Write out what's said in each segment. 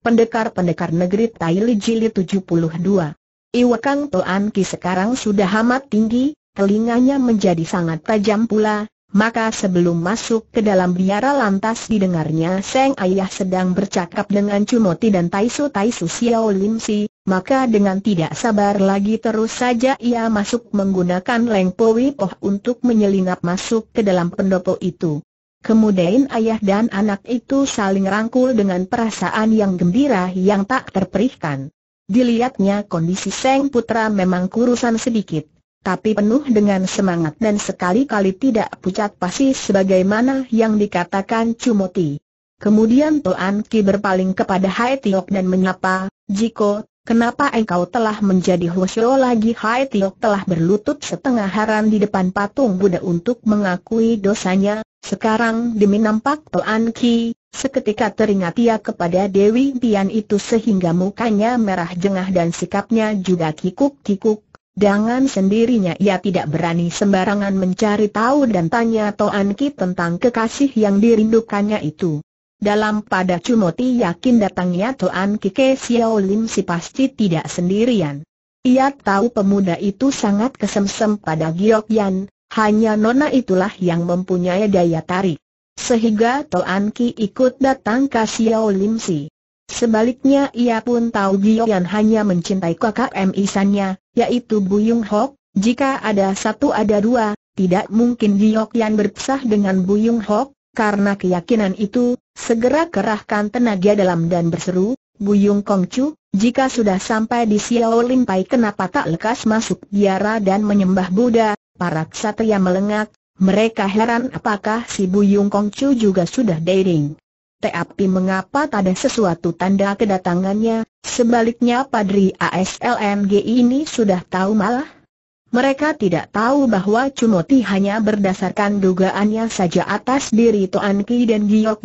Pendekar-pendekar negeri Taili Jilid 72. Iwakang Toan Ki sekarang sudah amat tinggi, telinganya menjadi sangat tajam pula, maka sebelum masuk ke dalam biara lantas didengarnya Seng Ayah sedang bercakap dengan Cumoti dan Taisu Taisu Xiao Lim Si, maka dengan tidak sabar lagi terus saja ia masuk menggunakan Leng Po Poh untuk menyelinap masuk ke dalam pendopo itu. Kemudian ayah dan anak itu saling rangkul dengan perasaan yang gembira yang tak terperihkan. Dilihatnya kondisi Seng Putra memang kurusan sedikit, tapi penuh dengan semangat dan sekali-kali tidak pucat pasi sebagaimana yang dikatakan Cumoti. Kemudian Toan Ki berpaling kepada Hai Tiok dan menyapa, Jiko, kenapa engkau telah menjadi Hosyo lagi Hai Tiok telah berlutut setengah haran di depan patung Buddha untuk mengakui dosanya, sekarang demi nampak Toan Ki, seketika teringat ia kepada Dewi Tian itu sehingga mukanya merah jengah dan sikapnya juga kikuk-kikuk. Dengan sendirinya ia tidak berani sembarangan mencari tahu dan tanya Toan Ki tentang kekasih yang dirindukannya itu. Dalam pada Cunoti yakin datangnya Tuan Kike Xiao Lim si pasti tidak sendirian. Ia tahu pemuda itu sangat kesemsem pada Giok Yan, hanya nona itulah yang mempunyai daya tarik. Sehingga Tuan Ki ikut datang ke Xiao Lim si. Sebaliknya ia pun tahu Giok Yan hanya mencintai kakak M isannya, yaitu Buyung Hok, jika ada satu ada dua, tidak mungkin Giok Yan berpisah dengan Buyung Hok, karena keyakinan itu, segera kerahkan tenaga dalam dan berseru, Buyung Kongcu, jika sudah sampai di Xiao Pai kenapa tak lekas masuk biara dan menyembah Buddha, para ksatria melengak, mereka heran apakah si Buyung Kongcu juga sudah daring. Tapi mengapa tak ada sesuatu tanda kedatangannya, sebaliknya Padri ASLMG ini sudah tahu malah? Mereka tidak tahu bahwa Cumoti hanya berdasarkan dugaannya saja atas diri Toan Ki dan Giok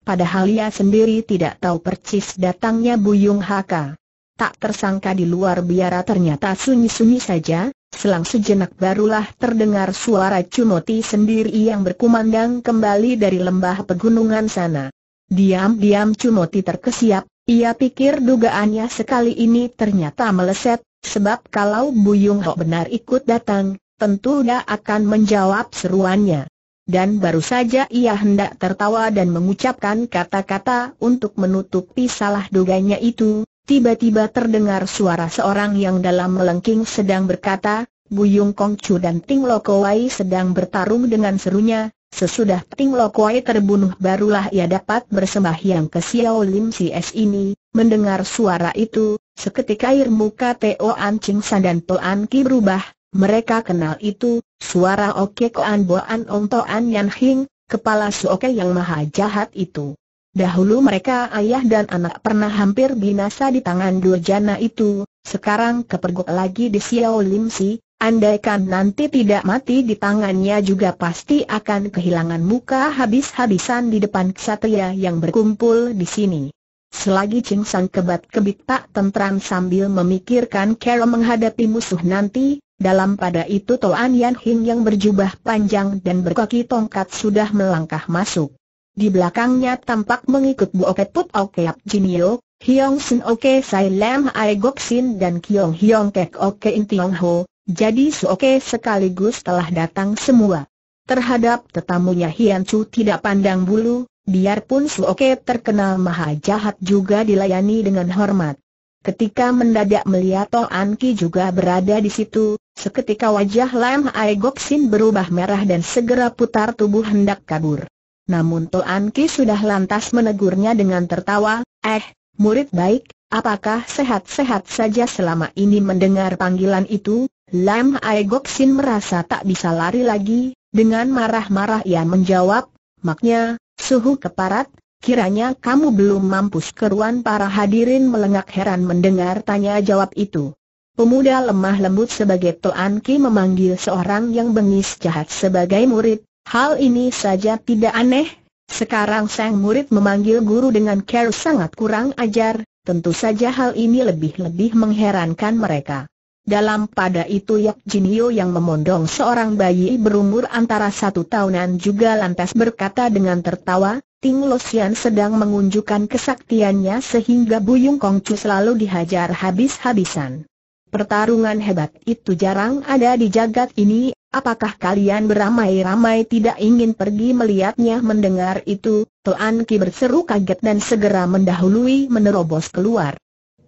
padahal ia sendiri tidak tahu percis datangnya Buyung Haka. Tak tersangka di luar biara ternyata sunyi-sunyi saja, selang sejenak barulah terdengar suara Cumoti sendiri yang berkumandang kembali dari lembah pegunungan sana. Diam-diam Cumoti terkesiap, ia pikir dugaannya sekali ini ternyata meleset, Sebab kalau Buyung Ho benar ikut datang, tentu dia akan menjawab seruannya. Dan baru saja ia hendak tertawa dan mengucapkan kata-kata untuk menutupi salah duganya itu, tiba-tiba terdengar suara seorang yang dalam melengking sedang berkata, Buyung Kongcu dan Ting Lokowai sedang bertarung dengan serunya, Sesudah Ting Lokoi terbunuh barulah ia dapat bersembahyang ke Xiao Lim Es ini, mendengar suara itu, seketika air muka Teo An Ching San dan Toan Ki berubah, mereka kenal itu, suara Oke Koan An Ong Toan Yan Hing, kepala Suoke yang maha jahat itu. Dahulu mereka ayah dan anak pernah hampir binasa di tangan dua jana itu, sekarang kepergok lagi di Xiao Lim Si, Andaikan nanti tidak mati di tangannya juga pasti akan kehilangan muka habis-habisan di depan ksatria yang berkumpul di sini. Selagi Ching San kebat-kebit tak tentram sambil memikirkan cara menghadapi musuh nanti, dalam pada itu Toan Yan Hing yang berjubah panjang dan berkaki tongkat sudah melangkah masuk. Di belakangnya tampak mengikut Bu Oke Put Oke Jin Jinio, Hyong Sin Oke Sai Lam Ai Gok Sin dan Kiong Hyong Kek Oke In Tiong Ho, jadi seoke sekaligus telah datang semua. Terhadap tetamunya Hian Chu tidak pandang bulu, biarpun Suoke terkenal maha jahat juga dilayani dengan hormat. Ketika mendadak melihat An Ki juga berada di situ, seketika wajah Lam Gok Sin berubah merah dan segera putar tubuh hendak kabur. Namun An Ki sudah lantas menegurnya dengan tertawa, eh, murid baik, apakah sehat-sehat saja selama ini mendengar panggilan itu, Lam Aegoksin merasa tak bisa lari lagi, dengan marah-marah ia menjawab, Maknya, suhu keparat, kiranya kamu belum mampus keruan para hadirin melengak heran mendengar tanya jawab itu. Pemuda lemah lembut sebagai Toan Ki memanggil seorang yang bengis jahat sebagai murid, hal ini saja tidak aneh, sekarang sang murid memanggil guru dengan care sangat kurang ajar, tentu saja hal ini lebih-lebih mengherankan mereka. Dalam pada itu Yak Jinio yang memondong seorang bayi berumur antara satu tahunan juga lantas berkata dengan tertawa, Ting Lo sedang mengunjukkan kesaktiannya sehingga Buyung Kongcu selalu dihajar habis-habisan. Pertarungan hebat itu jarang ada di jagat ini, apakah kalian beramai-ramai tidak ingin pergi melihatnya mendengar itu, Tuan Ki berseru kaget dan segera mendahului menerobos keluar.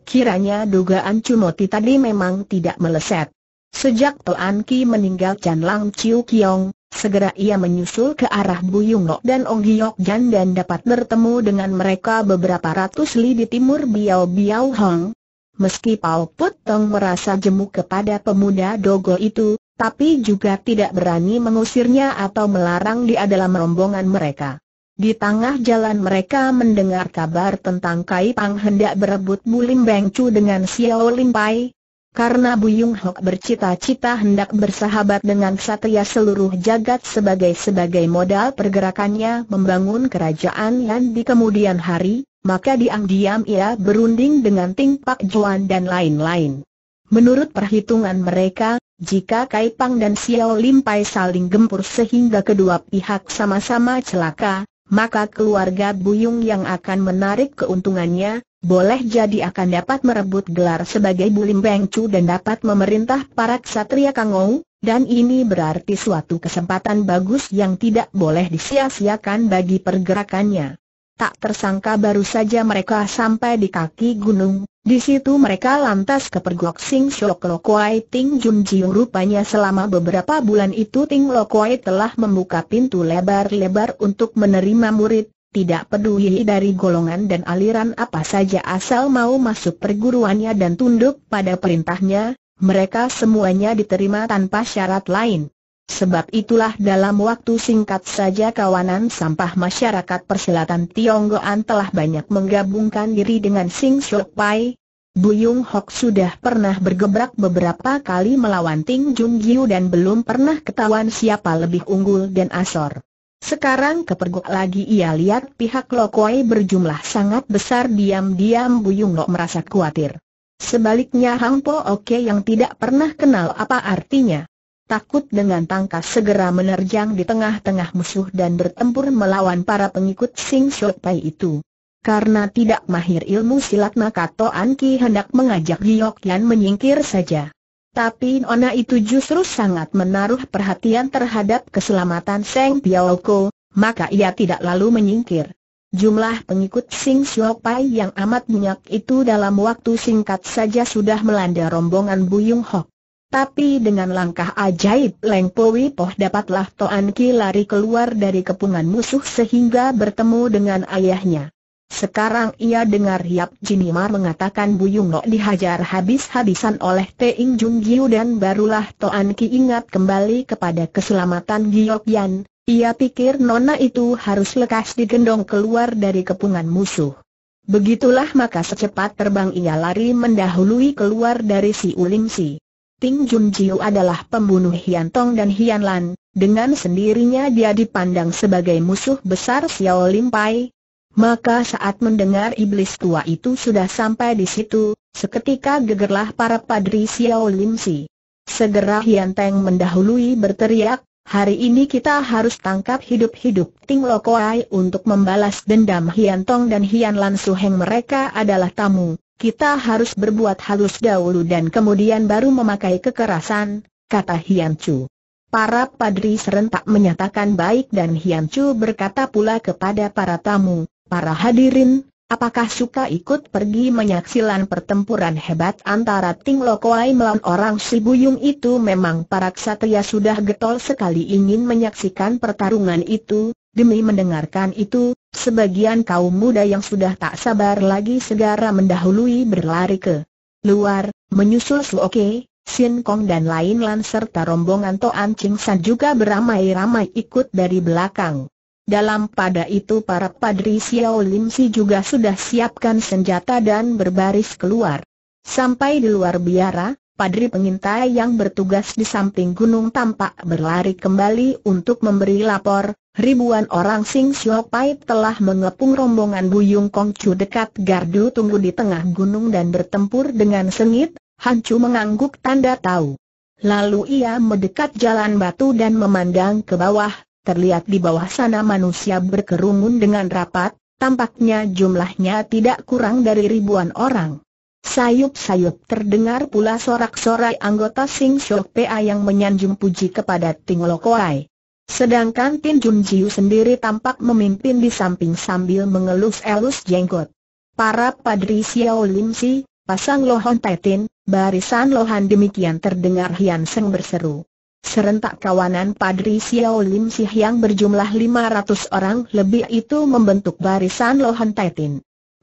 Kiranya dugaan Cunoti tadi memang tidak meleset. Sejak Toan Ki meninggal Chan Lang Chiu Kiong, segera ia menyusul ke arah Buyung Lok dan Ong Hiok Jan dan dapat bertemu dengan mereka beberapa ratus li di timur Biao Biao Hong. Meski Pao Put Tong merasa jemu kepada pemuda Dogo itu, tapi juga tidak berani mengusirnya atau melarang dia dalam rombongan mereka. Di tengah jalan mereka mendengar kabar tentang Kai Pang hendak berebut Bulim Beng Chu dengan Xiao Lim Pai. Karena Bu Buyung Hok bercita-cita hendak bersahabat dengan satria seluruh jagat sebagai sebagai modal pergerakannya membangun kerajaan yang di kemudian hari, maka diam-diam ia berunding dengan Ting Pak Juan dan lain-lain. Menurut perhitungan mereka, jika Kai Pang dan Xiao Lim Pai saling gempur sehingga kedua pihak sama-sama celaka, maka keluarga Buyung yang akan menarik keuntungannya, boleh jadi akan dapat merebut gelar sebagai Bulim Bengcu dan dapat memerintah para ksatria Kangou, dan ini berarti suatu kesempatan bagus yang tidak boleh disia-siakan bagi pergerakannya. Tak tersangka baru saja mereka sampai di kaki gunung, di situ mereka lantas kepergok Sing Shok Lo Kuai Ting Jun Jiu rupanya selama beberapa bulan itu Ting Lo Kuai telah membuka pintu lebar-lebar untuk menerima murid, tidak peduli dari golongan dan aliran apa saja asal mau masuk perguruannya dan tunduk pada perintahnya, mereka semuanya diterima tanpa syarat lain. Sebab itulah dalam waktu singkat saja kawanan sampah masyarakat persilatan Tionggoan telah banyak menggabungkan diri dengan Sing Shok Pai. Bu Buyung Hok sudah pernah bergebrak beberapa kali melawan Ting Jung Giu dan belum pernah ketahuan siapa lebih unggul dan asor. Sekarang kepergok lagi ia lihat pihak Lokoi berjumlah sangat besar diam-diam Bu Buyung Hok merasa khawatir. Sebaliknya Hang Po Oke yang tidak pernah kenal apa artinya takut dengan tangkas segera menerjang di tengah-tengah musuh dan bertempur melawan para pengikut Sing Shok Pai itu. Karena tidak mahir ilmu silat maka Toan Ki hendak mengajak Giyok Yan menyingkir saja. Tapi Nona itu justru sangat menaruh perhatian terhadap keselamatan Seng Piaoko, maka ia tidak lalu menyingkir. Jumlah pengikut Sing Shok Pai yang amat banyak itu dalam waktu singkat saja sudah melanda rombongan Buyung Hok. Tapi dengan langkah ajaib Leng Powi Poh dapatlah Toan Ki lari keluar dari kepungan musuh sehingga bertemu dengan ayahnya. Sekarang ia dengar Yap Jinimar mengatakan Bu Yunglo dihajar habis-habisan oleh Teing Jung Giu dan barulah Toan Ki ingat kembali kepada keselamatan Giok Yan. Ia pikir Nona itu harus lekas digendong keluar dari kepungan musuh. Begitulah maka secepat terbang ia lari mendahului keluar dari si Ulim Si. Ting Jun Jiu adalah pembunuh Hian Tong dan Hian Lan, dengan sendirinya dia dipandang sebagai musuh besar Xiao Lim Pai. Maka saat mendengar iblis tua itu sudah sampai di situ, seketika gegerlah para padri Xiao Lim Si. Segera Hian Teng mendahului berteriak, hari ini kita harus tangkap hidup-hidup Ting Lokoai untuk membalas dendam Hian Tong dan Hian Lan Su Heng mereka adalah tamu. Kita harus berbuat halus dahulu dan kemudian baru memakai kekerasan, kata Hian Chu. Para padri serentak menyatakan baik dan Hian Chu berkata pula kepada para tamu, para hadirin, apakah suka ikut pergi menyaksikan pertempuran hebat antara Ting Lokoai melawan orang si Buyung itu memang para ksatria sudah getol sekali ingin menyaksikan pertarungan itu, demi mendengarkan itu, Sebagian kaum muda yang sudah tak sabar lagi segera mendahului berlari ke luar, menyusul Oke, Sin Kong dan lain-lain serta rombongan Toan Ching San juga beramai-ramai ikut dari belakang. Dalam pada itu para padri Xiao Lim Si juga sudah siapkan senjata dan berbaris keluar. Sampai di luar biara, Padri pengintai yang bertugas di samping gunung tampak berlari kembali untuk memberi lapor, Ribuan orang Sing Xiao Pai telah mengepung rombongan Buyung Chu dekat gardu tunggu di tengah gunung dan bertempur dengan sengit, Han Chu mengangguk tanda tahu. Lalu ia mendekat jalan batu dan memandang ke bawah, terlihat di bawah sana manusia berkerumun dengan rapat, tampaknya jumlahnya tidak kurang dari ribuan orang. Sayup-sayup terdengar pula sorak-sorai anggota Sing Xiao Pai yang menyanjung puji kepada Ting Lokoai. Sedangkan Tin Jun Jiu sendiri tampak memimpin di samping sambil mengelus-elus jenggot. Para padri Xiao Lim Si, pasang Lohon Tai barisan Lohan demikian terdengar Hian Seng berseru. Serentak kawanan padri Xiao Lim Si yang berjumlah 500 orang lebih itu membentuk barisan Lohan Tai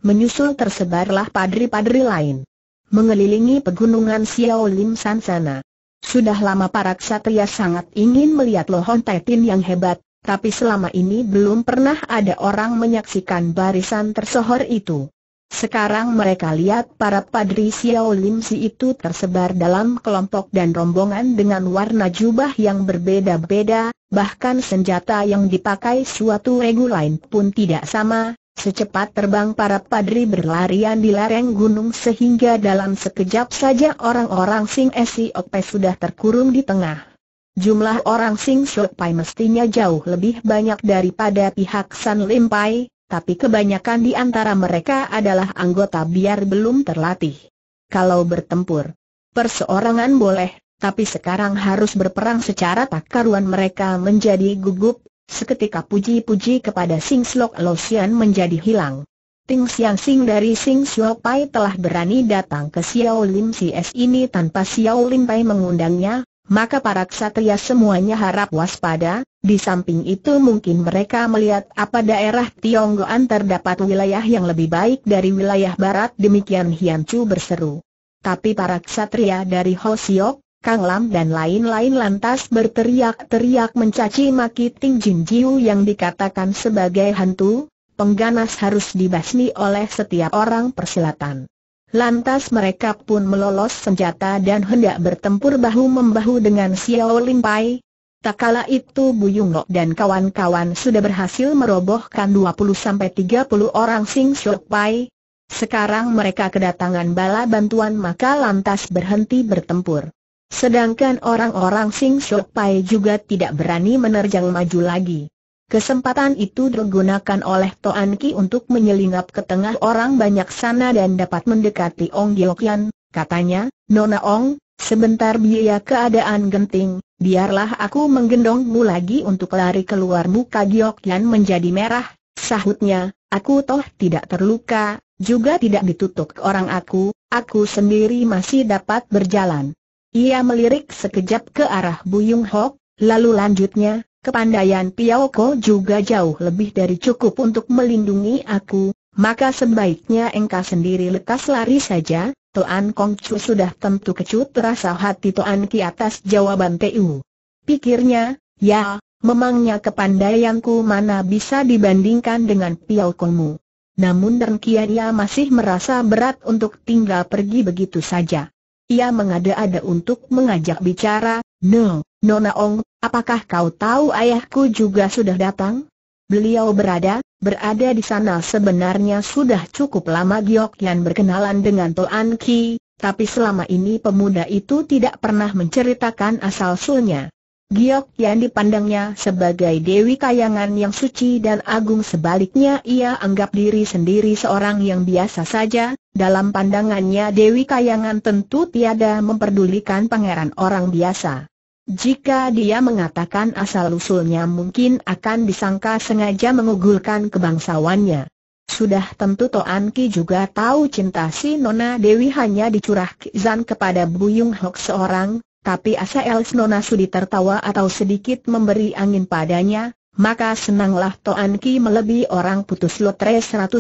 Menyusul tersebarlah padri-padri lain. Mengelilingi pegunungan Xiao Lim San sana. Sudah lama para ksatria sangat ingin melihat Lohon Tetin yang hebat, tapi selama ini belum pernah ada orang menyaksikan barisan tersohor itu. Sekarang mereka lihat para padri Xiao Lim Si itu tersebar dalam kelompok dan rombongan dengan warna jubah yang berbeda-beda, bahkan senjata yang dipakai suatu regu lain pun tidak sama, Secepat terbang para padri berlarian di lereng gunung sehingga dalam sekejap saja orang-orang Sing Esiope sudah terkurung di tengah. Jumlah orang Sing Siopai mestinya jauh lebih banyak daripada pihak San Lim Pai, tapi kebanyakan di antara mereka adalah anggota biar belum terlatih. Kalau bertempur, perseorangan boleh, tapi sekarang harus berperang secara tak karuan mereka menjadi gugup, Seketika puji-puji kepada Sing Slok Lo Sian menjadi hilang. Ting Siang Sing dari Sing Xiao Pai telah berani datang ke Xiao Lim CS ini tanpa Xiao Lim Pai mengundangnya, maka para ksatria semuanya harap waspada, di samping itu mungkin mereka melihat apa daerah Tionggoan terdapat wilayah yang lebih baik dari wilayah barat demikian Hian Chu berseru. Tapi para ksatria dari Ho Kang Lam dan lain-lain lantas berteriak-teriak mencaci maki Ting Jin Jiu yang dikatakan sebagai hantu, pengganas harus dibasmi oleh setiap orang persilatan. Lantas mereka pun melolos senjata dan hendak bertempur bahu-membahu dengan Xiao Lim Pai. Tak kala itu Bu Yung Lok dan kawan-kawan sudah berhasil merobohkan 20-30 orang Sing Shok Pai. Sekarang mereka kedatangan bala bantuan maka lantas berhenti bertempur. Sedangkan orang-orang Sing Shok Pai juga tidak berani menerjang maju lagi. Kesempatan itu digunakan oleh Toan Ki untuk menyelinap ke tengah orang banyak sana dan dapat mendekati Ong Gyeokyan. Katanya, Nona Ong, sebentar biaya keadaan genting, biarlah aku menggendongmu lagi untuk lari keluar muka Gyokyan menjadi merah. Sahutnya, aku toh tidak terluka, juga tidak ditutup orang aku, aku sendiri masih dapat berjalan. Ia melirik sekejap ke arah Buyung Hok, lalu lanjutnya, kepandaian Piao Ko juga jauh lebih dari cukup untuk melindungi aku, maka sebaiknya engkau sendiri lekas lari saja, Toan Kong Chu sudah tentu kecut terasa hati Toan Ki atas jawaban Tu. Pikirnya, ya, memangnya kepandaianku mana bisa dibandingkan dengan Piao mu. Namun dengkia ia masih merasa berat untuk tinggal pergi begitu saja ia mengada-ada untuk mengajak bicara, No, Nona Ong, apakah kau tahu ayahku juga sudah datang? Beliau berada, berada di sana sebenarnya sudah cukup lama Giok Yan berkenalan dengan Toan Ki, tapi selama ini pemuda itu tidak pernah menceritakan asal sulnya. Giok Yan dipandangnya sebagai dewi kayangan yang suci dan agung sebaliknya ia anggap diri sendiri seorang yang biasa saja, dalam pandangannya Dewi Kayangan tentu tiada memperdulikan pangeran orang biasa. Jika dia mengatakan asal-usulnya mungkin akan disangka sengaja mengugulkan kebangsawannya. Sudah tentu Toan Ki juga tahu cinta si Nona Dewi hanya dicurahkan kepada Buyung Hok seorang, tapi asal Nona Sudi tertawa atau sedikit memberi angin padanya, maka senanglah Toan Ki melebihi orang putus lotre 120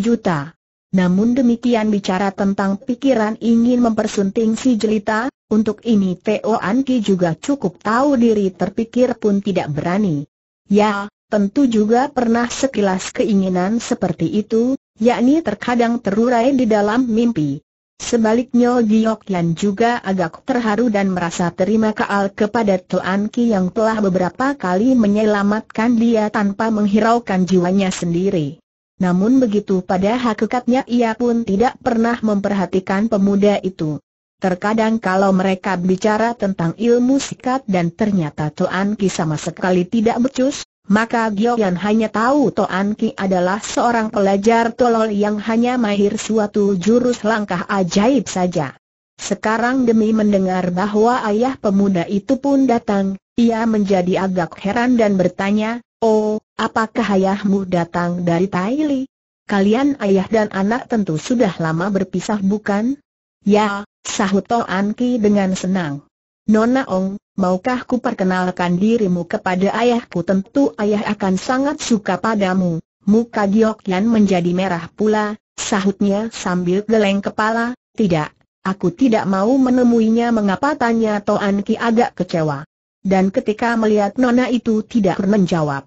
juta. Namun demikian bicara tentang pikiran ingin mempersunting si jelita, untuk ini Teo Anki juga cukup tahu diri terpikir pun tidak berani. Ya, tentu juga pernah sekilas keinginan seperti itu, yakni terkadang terurai di dalam mimpi. Sebaliknya Giok Yan juga agak terharu dan merasa terima kaal kepada Tuan Anki yang telah beberapa kali menyelamatkan dia tanpa menghiraukan jiwanya sendiri. Namun begitu pada hakikatnya ia pun tidak pernah memperhatikan pemuda itu. Terkadang kalau mereka bicara tentang ilmu sikat dan ternyata Toan Ki sama sekali tidak becus, maka Gioyan hanya tahu Toan Ki adalah seorang pelajar tolol yang hanya mahir suatu jurus langkah ajaib saja. Sekarang demi mendengar bahwa ayah pemuda itu pun datang, ia menjadi agak heran dan bertanya, Oh, Apakah ayahmu datang dari Taili? Kalian ayah dan anak tentu sudah lama berpisah bukan? Ya, sahut To Anki dengan senang. Nona Ong, maukah ku perkenalkan dirimu kepada ayahku tentu ayah akan sangat suka padamu. Muka Giok Yan menjadi merah pula, sahutnya sambil geleng kepala, tidak, aku tidak mau menemuinya mengapa tanya To Anki agak kecewa. Dan ketika melihat Nona itu tidak menjawab.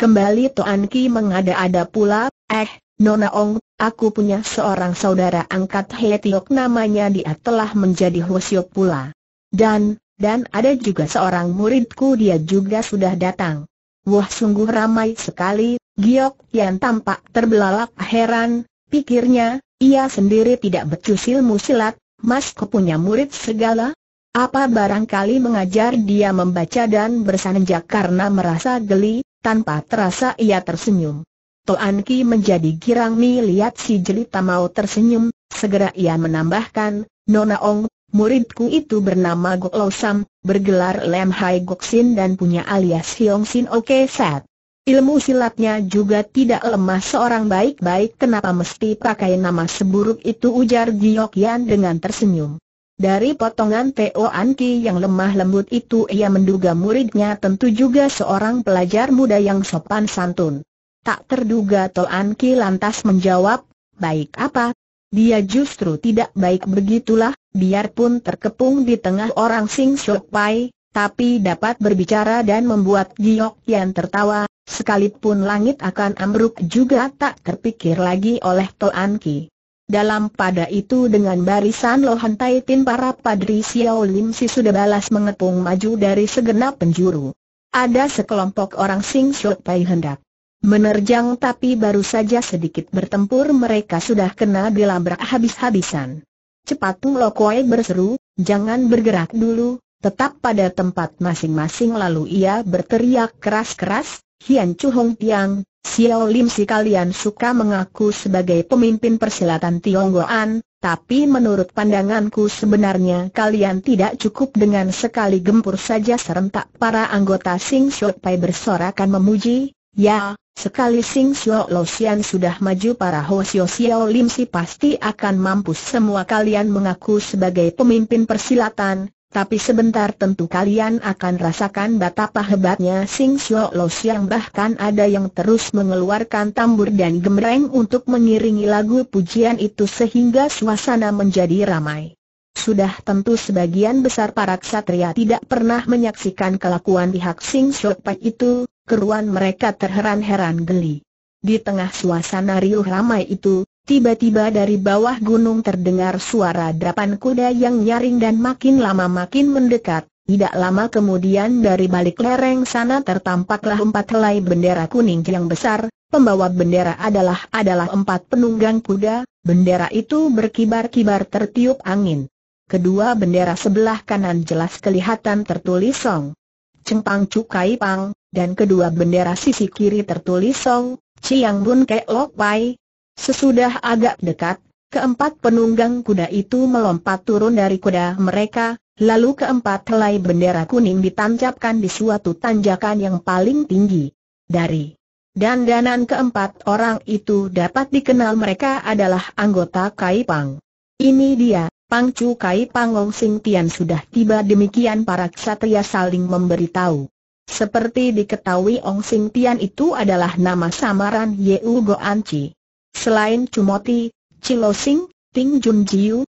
Kembali Toan Ki mengada-ada pula, eh, Nona Ong, aku punya seorang saudara angkat Hetiok namanya dia telah menjadi Hwasyok pula. Dan, dan ada juga seorang muridku dia juga sudah datang. Wah sungguh ramai sekali, Giok yang tampak terbelalak heran, pikirnya, ia sendiri tidak becus ilmu silat, mas punya murid segala. Apa barangkali mengajar dia membaca dan bersanjak karena merasa geli, tanpa terasa ia tersenyum. Toan Ki menjadi girang Mi lihat si jelita mau tersenyum, segera ia menambahkan, Nona Ong, muridku itu bernama Gok Lo Sam, bergelar Lem Hai Gok Sin dan punya alias Hiong Sin Oke Set. Ilmu silatnya juga tidak lemah seorang baik-baik kenapa mesti pakai nama seburuk itu ujar Giyok Yan dengan tersenyum. Dari potongan Teo Anki yang lemah lembut itu ia menduga muridnya tentu juga seorang pelajar muda yang sopan santun. Tak terduga Teo Anki lantas menjawab, baik apa? Dia justru tidak baik begitulah, biarpun terkepung di tengah orang Sing Shok Pai, tapi dapat berbicara dan membuat Giok Yan tertawa, sekalipun langit akan ambruk juga tak terpikir lagi oleh Teo Anki. Dalam pada itu dengan barisan Lohan taitin para padri Xiao Lim Si sudah balas mengepung maju dari segenap penjuru. Ada sekelompok orang Sing Shok Pai hendak menerjang tapi baru saja sedikit bertempur mereka sudah kena dilabrak habis-habisan. Cepat lo Kuei berseru, jangan bergerak dulu, tetap pada tempat masing-masing lalu ia berteriak keras-keras, Hian Chu Hong Tiang, Xiao Lim si kalian suka mengaku sebagai pemimpin persilatan Tionggoan, tapi menurut pandanganku sebenarnya kalian tidak cukup dengan sekali gempur saja serentak para anggota Sing Shok Pai bersorakan memuji, ya, sekali Sing Shok Lo Xian sudah maju para Hosio Xiao Lim si pasti akan mampus semua kalian mengaku sebagai pemimpin persilatan, tapi sebentar tentu kalian akan rasakan betapa hebatnya Sing Sio Lo Siang bahkan ada yang terus mengeluarkan tambur dan gemereng untuk mengiringi lagu pujian itu sehingga suasana menjadi ramai. Sudah tentu sebagian besar para ksatria tidak pernah menyaksikan kelakuan pihak Sing Sio Pai itu, keruan mereka terheran-heran geli. Di tengah suasana riuh ramai itu, Tiba-tiba dari bawah gunung terdengar suara drapan kuda yang nyaring dan makin lama makin mendekat. Tidak lama kemudian dari balik lereng sana tertampaklah empat helai bendera kuning yang besar, pembawa bendera adalah adalah empat penunggang kuda, bendera itu berkibar-kibar tertiup angin. Kedua bendera sebelah kanan jelas kelihatan tertulis Song Cengpang Cukai Pang, dan kedua bendera sisi kiri tertulis Song Chiang Bun Kek Lok Pai, Sesudah agak dekat, keempat penunggang kuda itu melompat turun dari kuda mereka, lalu keempat helai bendera kuning ditancapkan di suatu tanjakan yang paling tinggi. Dari dandanan keempat orang itu dapat dikenal mereka adalah anggota Kaipang. Ini dia, Pangcu Kai Ong Sing Tian sudah tiba demikian para ksatria saling memberitahu. Seperti diketahui Ong Sing Tian itu adalah nama samaran Yeu Go Anci. Selain Cumoti, Cilosing, Ting Jun Jiu,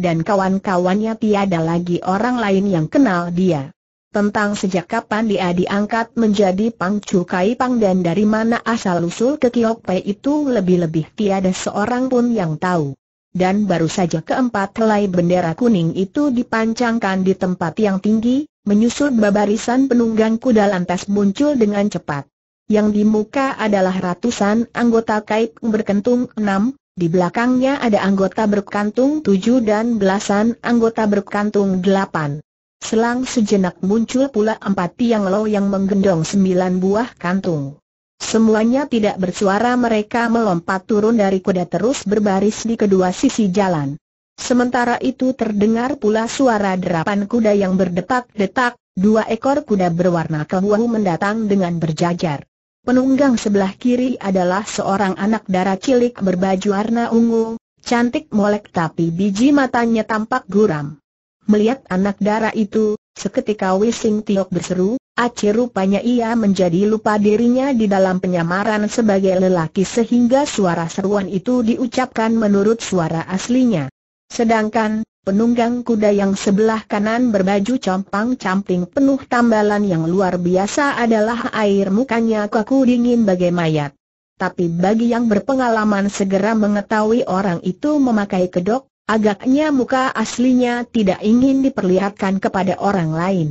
dan kawan-kawannya tiada lagi orang lain yang kenal dia. Tentang sejak kapan dia diangkat menjadi Chu Kai Pang dan dari mana asal-usul ke Kiok Pei itu lebih-lebih tiada seorang pun yang tahu. Dan baru saja keempat helai bendera kuning itu dipancangkan di tempat yang tinggi, menyusul babarisan penunggang kuda lantas muncul dengan cepat. Yang di muka adalah ratusan anggota kait berkentung enam, di belakangnya ada anggota berkantung tujuh dan belasan anggota berkantung delapan. Selang sejenak muncul pula empat tiang lo yang menggendong sembilan buah kantung. Semuanya tidak bersuara mereka melompat turun dari kuda terus berbaris di kedua sisi jalan. Sementara itu terdengar pula suara derapan kuda yang berdetak-detak, dua ekor kuda berwarna kebuahu mendatang dengan berjajar. Penunggang sebelah kiri adalah seorang anak darah cilik berbaju warna ungu, cantik molek tapi biji matanya tampak guram. Melihat anak darah itu, seketika Wising Tiok berseru, Aci rupanya ia menjadi lupa dirinya di dalam penyamaran sebagai lelaki sehingga suara seruan itu diucapkan menurut suara aslinya. Sedangkan, Penunggang kuda yang sebelah kanan berbaju compang-camping penuh tambalan yang luar biasa adalah air mukanya kaku dingin bagai mayat. Tapi bagi yang berpengalaman segera mengetahui orang itu memakai kedok, agaknya muka aslinya tidak ingin diperlihatkan kepada orang lain.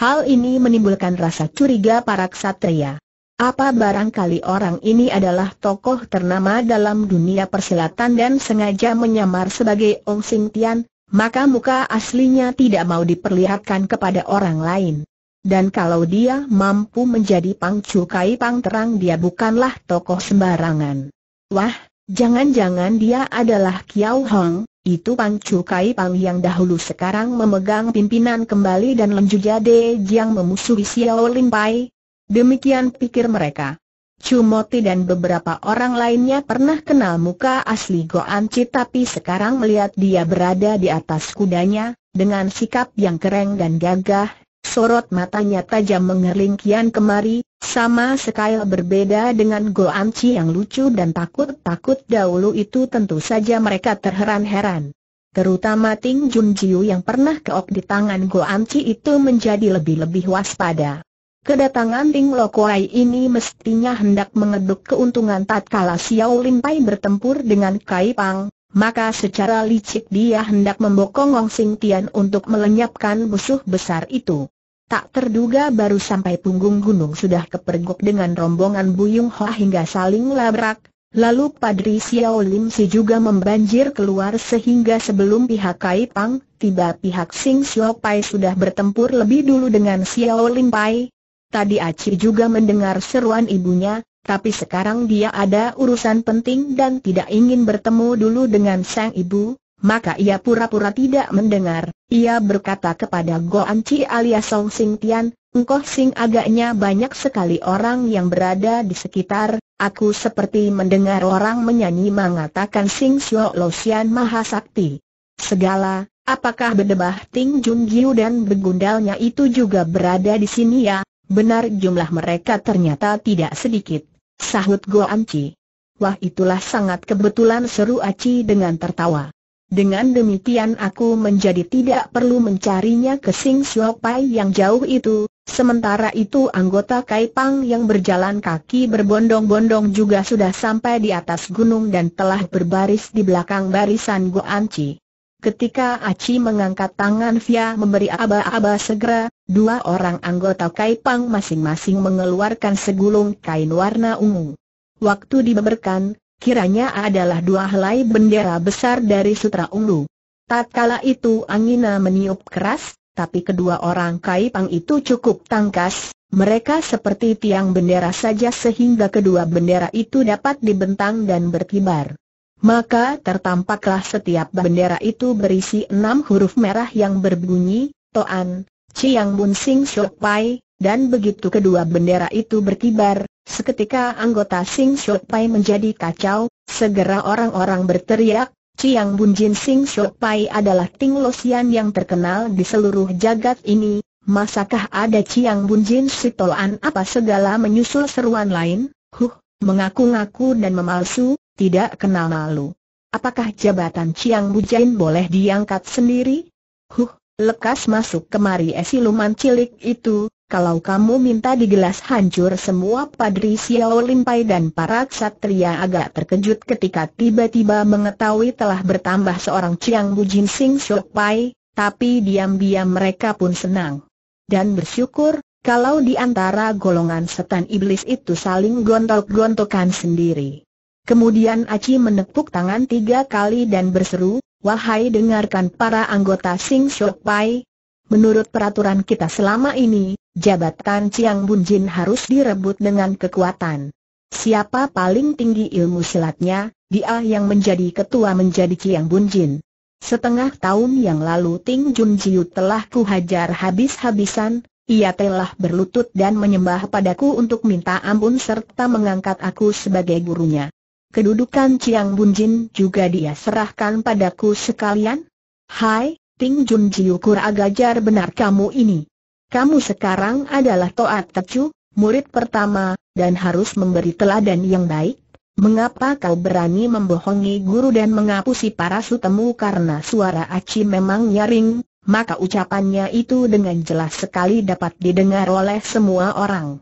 Hal ini menimbulkan rasa curiga para ksatria. Apa barangkali orang ini adalah tokoh ternama dalam dunia persilatan dan sengaja menyamar sebagai Ong Sing Tian, maka muka aslinya tidak mau diperlihatkan kepada orang lain. Dan kalau dia mampu menjadi pangcu kai pang terang dia bukanlah tokoh sembarangan. Wah, jangan-jangan dia adalah Kiao Hong, itu pangcu kai pang yang dahulu sekarang memegang pimpinan kembali dan Lenju Jade yang memusuhi Xiao Pai. Demikian pikir mereka. Cumoti dan beberapa orang lainnya pernah kenal muka asli Goanci tapi sekarang melihat dia berada di atas kudanya, dengan sikap yang kereng dan gagah, sorot matanya tajam mengerling kemari, sama sekali berbeda dengan Goanci yang lucu dan takut-takut dahulu itu tentu saja mereka terheran-heran. Terutama Ting Jun Jiu yang pernah keok di tangan Goanci itu menjadi lebih-lebih waspada. Kedatangan Ting Lokuai ini mestinya hendak mengeduk keuntungan tatkala Xiao Lim Pai bertempur dengan Kai Pang, maka secara licik dia hendak membokong Ong Sing Tian untuk melenyapkan musuh besar itu. Tak terduga baru sampai punggung gunung sudah kepergok dengan rombongan Buyung Hoa hingga saling labrak, lalu Padri Xiao Lim Si juga membanjir keluar sehingga sebelum pihak Kai Pang, tiba pihak Sing Xiao Pai sudah bertempur lebih dulu dengan Xiao Lim Pai, Tadi Aci juga mendengar seruan ibunya, tapi sekarang dia ada urusan penting dan tidak ingin bertemu dulu dengan sang ibu, maka ia pura-pura tidak mendengar. Ia berkata kepada Go Anci alias Song Sing Tian, Engkau Sing agaknya banyak sekali orang yang berada di sekitar, aku seperti mendengar orang menyanyi mengatakan Sing Xiao Lo Xian Maha Sakti. Segala, apakah berdebah Ting Jun Giu dan begundalnya itu juga berada di sini ya? Benar jumlah mereka ternyata tidak sedikit. Sahut Go Anci. Wah itulah sangat kebetulan seru Aci dengan tertawa. Dengan demikian aku menjadi tidak perlu mencarinya ke Sing Siopai yang jauh itu, sementara itu anggota Kaipang yang berjalan kaki berbondong-bondong juga sudah sampai di atas gunung dan telah berbaris di belakang barisan Go Anci. Ketika Aci mengangkat tangan Fia memberi aba-aba segera, dua orang anggota Kaipang masing-masing mengeluarkan segulung kain warna ungu. Waktu dibeberkan, kiranya adalah dua helai bendera besar dari sutra ungu. Tatkala itu Angina meniup keras, tapi kedua orang Kaipang itu cukup tangkas, mereka seperti tiang bendera saja sehingga kedua bendera itu dapat dibentang dan berkibar maka tertampaklah setiap bendera itu berisi enam huruf merah yang berbunyi, Toan, Chiang Bun Sing Shok Pai, dan begitu kedua bendera itu berkibar, seketika anggota Sing Shok Pai menjadi kacau, segera orang-orang berteriak, Chiang Bun Jin Sing Shok Pai adalah Ting Lo Sian yang terkenal di seluruh jagat ini, masakah ada Chiang Bun Jin Sitolan apa segala menyusul seruan lain, huh, mengaku-ngaku dan memalsu, tidak kenal malu. Apakah jabatan Ciang Bujain boleh diangkat sendiri? Huh, lekas masuk kemari esiluman cilik itu, kalau kamu minta digelas hancur semua Padri Xiao Limpai dan para ksatria agak terkejut ketika tiba-tiba mengetahui telah bertambah seorang Ciang Bujin Sing Shok Pai, tapi diam-diam mereka pun senang. Dan bersyukur, kalau di antara golongan setan iblis itu saling gontok-gontokan sendiri. Kemudian Aci menepuk tangan tiga kali dan berseru, Wahai dengarkan para anggota Sing Shok Pai. Menurut peraturan kita selama ini, jabatan Chiang Bun Jin harus direbut dengan kekuatan. Siapa paling tinggi ilmu silatnya, dia yang menjadi ketua menjadi Chiang Bun Jin. Setengah tahun yang lalu Ting Jun Jiu telah kuhajar habis-habisan, ia telah berlutut dan menyembah padaku untuk minta ampun serta mengangkat aku sebagai gurunya kedudukan Chiang Bunjin juga dia serahkan padaku sekalian? Hai, Ting Jun Jiukur agajar benar kamu ini. Kamu sekarang adalah Toat Tecu, murid pertama, dan harus memberi teladan yang baik. Mengapa kau berani membohongi guru dan mengapusi para sutemu karena suara Aci memang nyaring, maka ucapannya itu dengan jelas sekali dapat didengar oleh semua orang.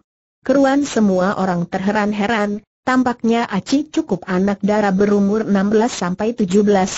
Keruan semua orang terheran-heran, Tampaknya Aci cukup anak darah berumur 16-17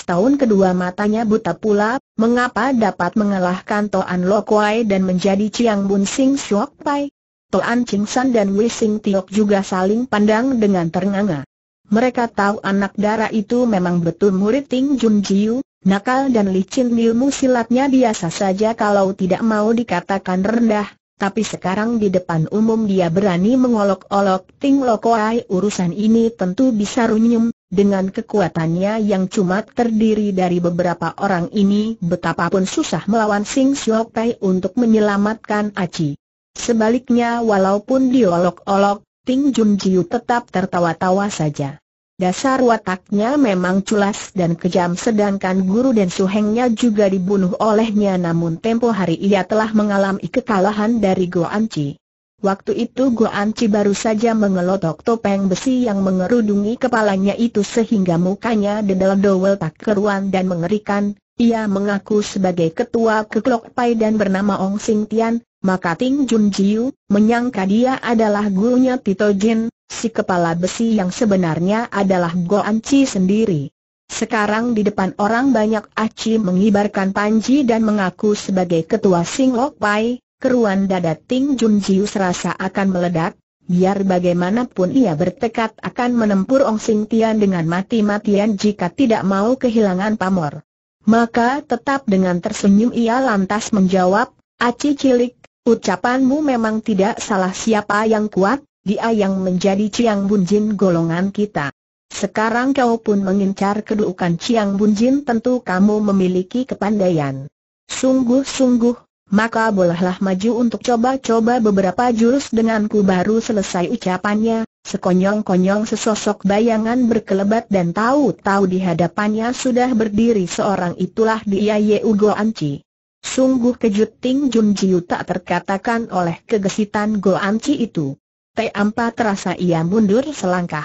tahun kedua matanya buta pula, mengapa dapat mengalahkan Toan Lo Kuai dan menjadi Ciang Bun Sing Pai? Toan Ching San dan Wei Sing Tiok juga saling pandang dengan ternganga. Mereka tahu anak darah itu memang betul murid Ting Jun Jiu, nakal dan licin ilmu silatnya biasa saja kalau tidak mau dikatakan rendah, tapi sekarang di depan umum dia berani mengolok-olok Ting Lokoai urusan ini tentu bisa runyum, dengan kekuatannya yang cuma terdiri dari beberapa orang ini betapapun susah melawan Sing Siok untuk menyelamatkan Aci. Sebaliknya walaupun diolok-olok, Ting Junjiu tetap tertawa-tawa saja. Dasar wataknya memang culas dan kejam sedangkan guru dan suhengnya juga dibunuh olehnya namun tempo hari ia telah mengalami kekalahan dari Goanci. Waktu itu Goanci baru saja mengelotok topeng besi yang mengerudungi kepalanya itu sehingga mukanya dedel dowel tak keruan dan mengerikan, ia mengaku sebagai ketua keklok Pai dan bernama Ong Sing Tian, maka Ting Jun Jiu, menyangka dia adalah gurunya Tito Jin, si kepala besi yang sebenarnya adalah Go Anci sendiri. Sekarang di depan orang banyak Aci ah mengibarkan panji dan mengaku sebagai ketua Sing Lok Pai, keruan dada Ting Jun Jiu serasa akan meledak, biar bagaimanapun ia bertekad akan menempur Ong Sing Tian dengan mati-matian jika tidak mau kehilangan pamor. Maka tetap dengan tersenyum ia lantas menjawab, Aci ah cilik, ucapanmu memang tidak salah siapa yang kuat, dia yang menjadi Chiang Bunjin golongan kita. Sekarang kau pun mengincar kedudukan Chiang Bunjin tentu kamu memiliki kepandaian. Sungguh-sungguh, maka bolehlah maju untuk coba-coba beberapa jurus denganku baru selesai ucapannya, sekonyong-konyong sesosok bayangan berkelebat dan tahu-tahu di hadapannya sudah berdiri seorang itulah dia Ye Ugo Anci. Sungguh kejut Ting Jun Jiu tak terkatakan oleh kegesitan Go Anci itu. Ampat terasa ia mundur selangkah.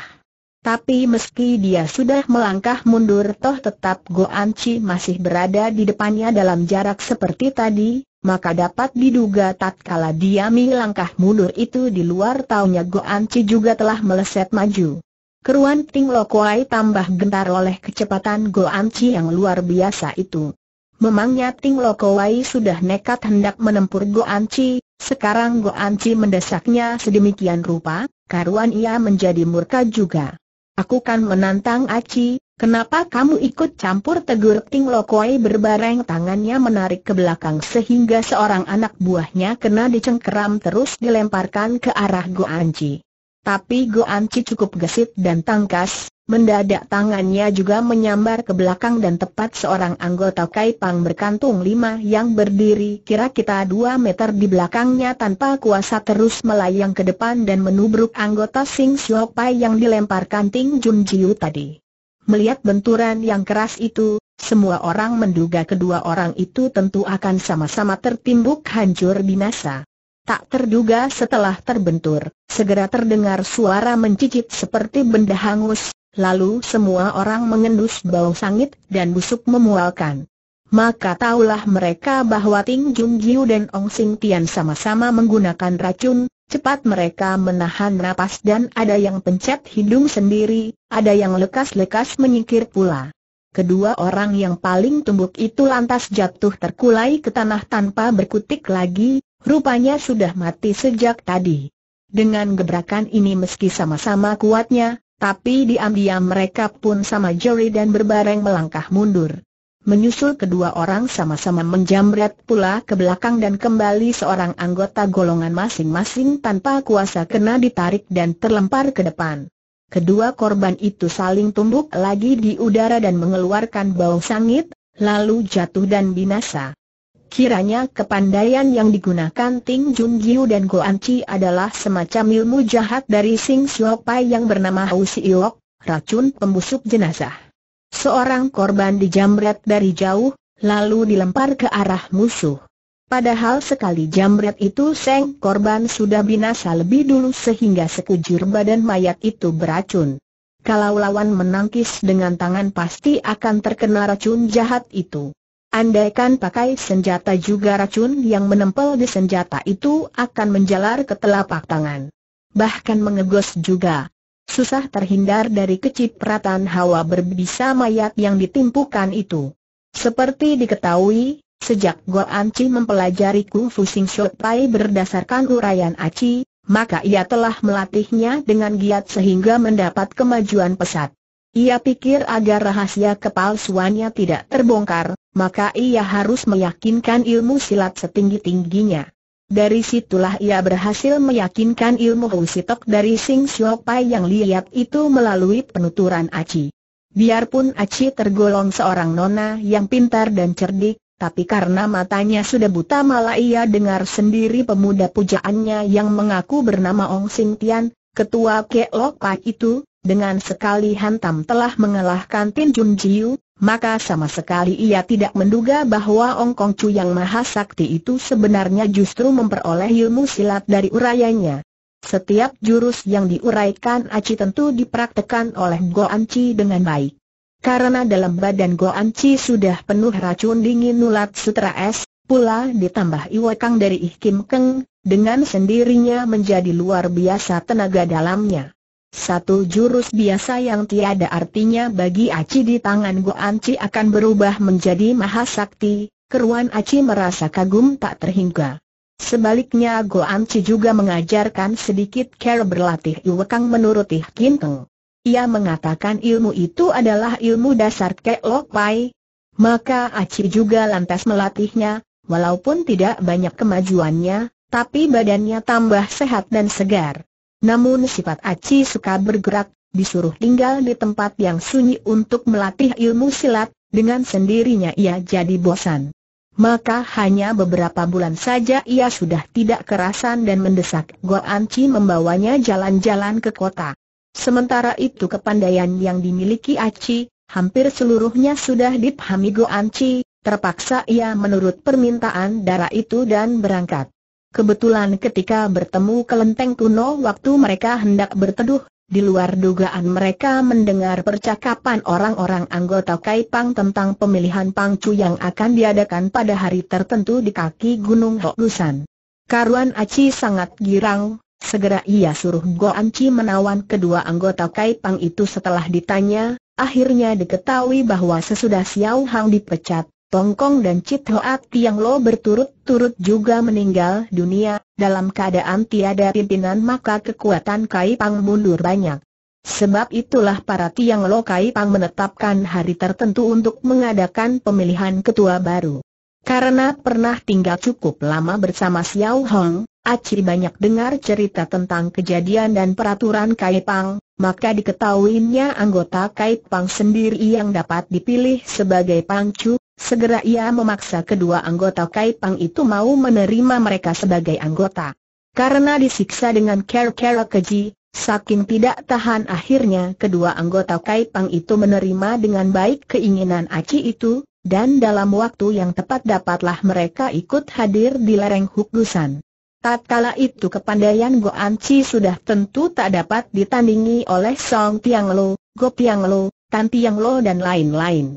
Tapi meski dia sudah melangkah mundur toh tetap Chi masih berada di depannya dalam jarak seperti tadi, maka dapat diduga tatkala dia langkah mundur itu di luar taunya Chi juga telah meleset maju. Keruan Ting Kuai tambah gentar oleh kecepatan Chi yang luar biasa itu. Memangnya Ting Kuai sudah nekat hendak menempur Chi, sekarang Anci mendesaknya sedemikian rupa, karuan ia menjadi murka juga. Aku kan menantang Aci, kenapa kamu ikut campur tegur Ting Lokoi berbareng tangannya menarik ke belakang sehingga seorang anak buahnya kena dicengkeram terus dilemparkan ke arah Anci. Tapi Anci cukup gesit dan tangkas, Mendadak tangannya juga menyambar ke belakang dan tepat seorang anggota Kaipang berkantung lima yang berdiri kira-kira dua meter di belakangnya tanpa kuasa terus melayang ke depan dan menubruk anggota Sing siu Pai yang dilemparkan Ting Jun Jiu tadi. Melihat benturan yang keras itu, semua orang menduga kedua orang itu tentu akan sama-sama tertimbuk hancur binasa. Tak terduga setelah terbentur, segera terdengar suara mencicit seperti benda hangus, Lalu semua orang mengendus bau sangit dan busuk memualkan. Maka taulah mereka bahwa Ting Jung Jiu dan Ong Sing Tian sama-sama menggunakan racun, cepat mereka menahan napas dan ada yang pencet hidung sendiri, ada yang lekas-lekas menyingkir pula. Kedua orang yang paling tumbuk itu lantas jatuh terkulai ke tanah tanpa berkutik lagi, rupanya sudah mati sejak tadi. Dengan gebrakan ini meski sama-sama kuatnya, tapi diam-diam mereka pun sama jeri dan berbareng melangkah mundur. Menyusul kedua orang sama-sama menjamret pula ke belakang dan kembali seorang anggota golongan masing-masing tanpa kuasa kena ditarik dan terlempar ke depan. Kedua korban itu saling tumbuk lagi di udara dan mengeluarkan bau sangit, lalu jatuh dan binasa. Kiranya kepandaian yang digunakan Ting Jun Giu dan Goan Chi adalah semacam ilmu jahat dari Sing Xiao Pai yang bernama Hau Iok, racun pembusuk jenazah. Seorang korban dijamret dari jauh, lalu dilempar ke arah musuh. Padahal sekali jamret itu Seng korban sudah binasa lebih dulu sehingga sekujur badan mayat itu beracun. Kalau lawan menangkis dengan tangan pasti akan terkena racun jahat itu. Andaikan pakai senjata juga racun yang menempel di senjata itu akan menjalar ke telapak tangan. Bahkan mengegos juga. Susah terhindar dari kecipratan hawa berbisa mayat yang ditimpukan itu. Seperti diketahui, sejak Go Anci mempelajari Kung Fu Sing Shot Pai berdasarkan uraian Aci, maka ia telah melatihnya dengan giat sehingga mendapat kemajuan pesat. Ia pikir agar rahasia kepalsuannya tidak terbongkar, maka ia harus meyakinkan ilmu silat setinggi-tingginya. Dari situlah ia berhasil meyakinkan ilmu Husitok dari Sing Siopai yang lihat itu melalui penuturan Aci. Biarpun Aci tergolong seorang nona yang pintar dan cerdik, tapi karena matanya sudah buta malah ia dengar sendiri pemuda pujaannya yang mengaku bernama Ong Sing Tian, ketua Kek Lok Pai itu, dengan sekali hantam telah mengalahkan Tin Jun Jiu, maka sama sekali ia tidak menduga bahwa Ong Kong Chu yang maha sakti itu sebenarnya justru memperoleh ilmu silat dari urayanya. Setiap jurus yang diuraikan Aci tentu dipraktekan oleh Goan Chi dengan baik. Karena dalam badan Goan Chi sudah penuh racun dingin nulat sutra es, pula ditambah iwakang dari Ih Kim Keng, dengan sendirinya menjadi luar biasa tenaga dalamnya. Satu jurus biasa yang tiada artinya bagi Aci di tangan Goanci akan berubah menjadi mahasakti, keruan Aci merasa kagum tak terhingga. Sebaliknya Goanci juga mengajarkan sedikit cara berlatih Iwekang menuruti Kinteng. Ia mengatakan ilmu itu adalah ilmu dasar Lok Pai. Maka Aci juga lantas melatihnya, walaupun tidak banyak kemajuannya, tapi badannya tambah sehat dan segar. Namun sifat Aci suka bergerak, disuruh tinggal di tempat yang sunyi untuk melatih ilmu silat, dengan sendirinya ia jadi bosan. Maka hanya beberapa bulan saja ia sudah tidak kerasan dan mendesak Anci membawanya jalan-jalan ke kota. Sementara itu kepandaian yang dimiliki Aci, hampir seluruhnya sudah dipahami Anci, terpaksa ia menurut permintaan darah itu dan berangkat. Kebetulan ketika bertemu kelenteng kuno waktu mereka hendak berteduh, di luar dugaan mereka mendengar percakapan orang-orang anggota Kaipang tentang pemilihan Pangcu yang akan diadakan pada hari tertentu di kaki Gunung Hokusan. Karuan Aci sangat girang, segera ia suruh Go Anci menawan kedua anggota Kaipang itu setelah ditanya, akhirnya diketahui bahwa sesudah Xiao Hang dipecat, Tongkong dan Chit Hoat Tiang Lo berturut-turut juga meninggal dunia, dalam keadaan tiada pimpinan maka kekuatan Kai Pang mundur banyak. Sebab itulah para Tiang Lo Kai Pang menetapkan hari tertentu untuk mengadakan pemilihan ketua baru. Karena pernah tinggal cukup lama bersama Xiao Hong, Aci banyak dengar cerita tentang kejadian dan peraturan Kai Pang, maka diketahuinya anggota Kai Pang sendiri yang dapat dipilih sebagai pangcu, Segera ia memaksa kedua anggota Kaipang itu mau menerima mereka sebagai anggota. Karena disiksa dengan kera-kera keji, saking tidak tahan akhirnya kedua anggota Kaipang itu menerima dengan baik keinginan Aci itu, dan dalam waktu yang tepat dapatlah mereka ikut hadir di lereng Hukusan. Tatkala itu kepandaian Go Anci sudah tentu tak dapat ditandingi oleh Song Tiang Lo, Go Tiang Lo, Tan Tiang Lo dan lain-lain.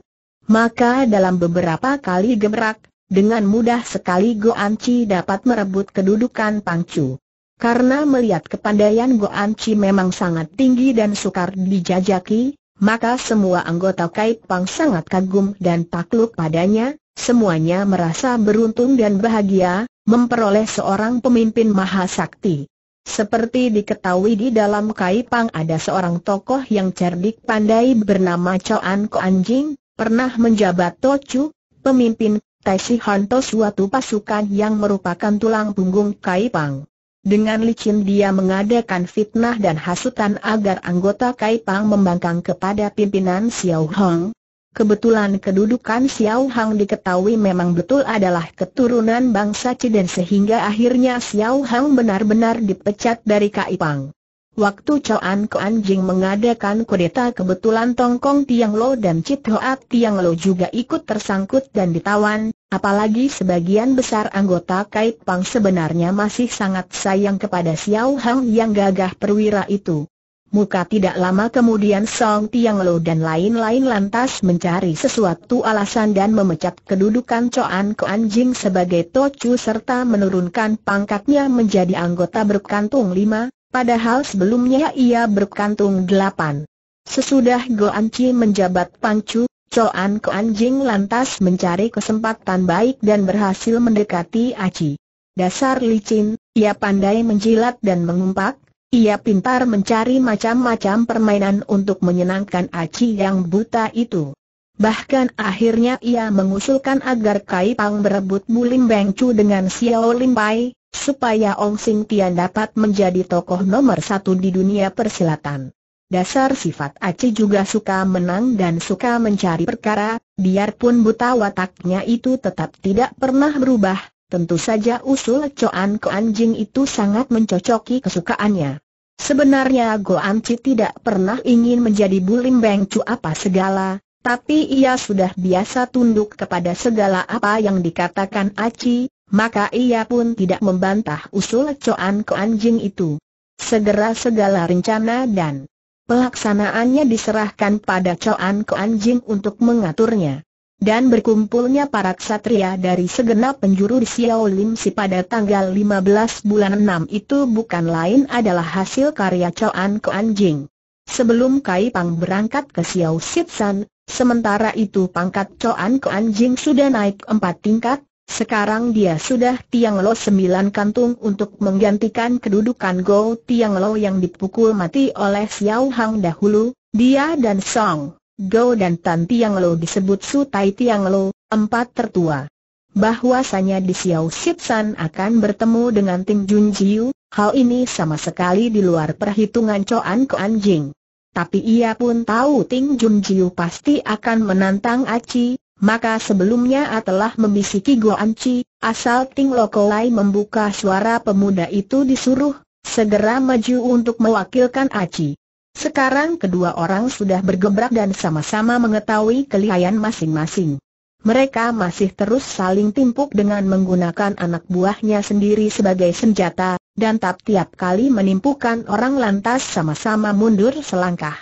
Maka dalam beberapa kali gebrak, dengan mudah sekali Goan Chi dapat merebut kedudukan Pangcu. Karena melihat kepandaian Goan Chi memang sangat tinggi dan sukar dijajaki, maka semua anggota Kai Pang sangat kagum dan takluk padanya, semuanya merasa beruntung dan bahagia, memperoleh seorang pemimpin mahasakti. Seperti diketahui di dalam Pang ada seorang tokoh yang cerdik pandai bernama An Ko Anjing, pernah menjabat Tochu, pemimpin Taishi Hanto suatu pasukan yang merupakan tulang punggung Kaipang. Dengan licin dia mengadakan fitnah dan hasutan agar anggota Kaipang membangkang kepada pimpinan Xiao Hong. Kebetulan kedudukan Xiao Hong diketahui memang betul adalah keturunan bangsa Ciden sehingga akhirnya Xiao Hong benar-benar dipecat dari Kaipang. Waktu Choan Ko Jing mengadakan kudeta kebetulan Tongkong Tiang Lo dan Chit Hoat Tiang Lo juga ikut tersangkut dan ditawan, apalagi sebagian besar anggota Kait Pang sebenarnya masih sangat sayang kepada Xiao Hang yang gagah perwira itu. Muka tidak lama kemudian Song Tiang Lo dan lain-lain lantas mencari sesuatu alasan dan memecat kedudukan Coan Ko Anjing sebagai Tocu serta menurunkan pangkatnya menjadi anggota berkantung lima Padahal sebelumnya ia berkantung delapan. Sesudah Goan Chi menjabat Pancu, Choan Koan Jing lantas mencari kesempatan baik dan berhasil mendekati Aci. Dasar licin, ia pandai menjilat dan mengumpak, ia pintar mencari macam-macam permainan untuk menyenangkan Aci yang buta itu. Bahkan akhirnya ia mengusulkan agar Kai Pang berebut Bulim Bengcu dengan Xiao Lim Pai, supaya Ong Sing Tian dapat menjadi tokoh nomor satu di dunia persilatan. Dasar sifat Aci juga suka menang dan suka mencari perkara, biarpun buta wataknya itu tetap tidak pernah berubah, tentu saja usul Coan ke anjing itu sangat mencocoki kesukaannya. Sebenarnya Goan Ci tidak pernah ingin menjadi bulim bengcu apa segala, tapi ia sudah biasa tunduk kepada segala apa yang dikatakan Aci, maka ia pun tidak membantah usul Coan ke anjing itu. Segera segala rencana dan pelaksanaannya diserahkan pada Coan ke anjing untuk mengaturnya. Dan berkumpulnya para ksatria dari segenap penjuru di Xiao Si pada tanggal 15 bulan 6 itu bukan lain adalah hasil karya Coan ke anjing. Sebelum Kai Pang berangkat ke Xiao Sipsan, sementara itu pangkat Coan ke anjing sudah naik empat tingkat, sekarang dia sudah Tiang Lo sembilan kantung untuk menggantikan kedudukan Go Tiang Lo yang dipukul mati oleh Xiao Hang dahulu, dia dan Song, Go dan Tan Tiang Lo disebut Su Tai Tiang Lo, empat tertua. Bahwasanya di Xiao San akan bertemu dengan Ting Jun Jiu, hal ini sama sekali di luar perhitungan Coan Ko Anjing. Tapi ia pun tahu Ting Jun Jiu pasti akan menantang Aci, maka sebelumnya A telah membisiki Go Anci, asal Ting Lokolai membuka suara pemuda itu disuruh, segera maju untuk mewakilkan Aci. Sekarang kedua orang sudah bergebrak dan sama-sama mengetahui kelihayan masing-masing. Mereka masih terus saling timpuk dengan menggunakan anak buahnya sendiri sebagai senjata, dan tak tiap kali menimpukan orang lantas sama-sama mundur selangkah.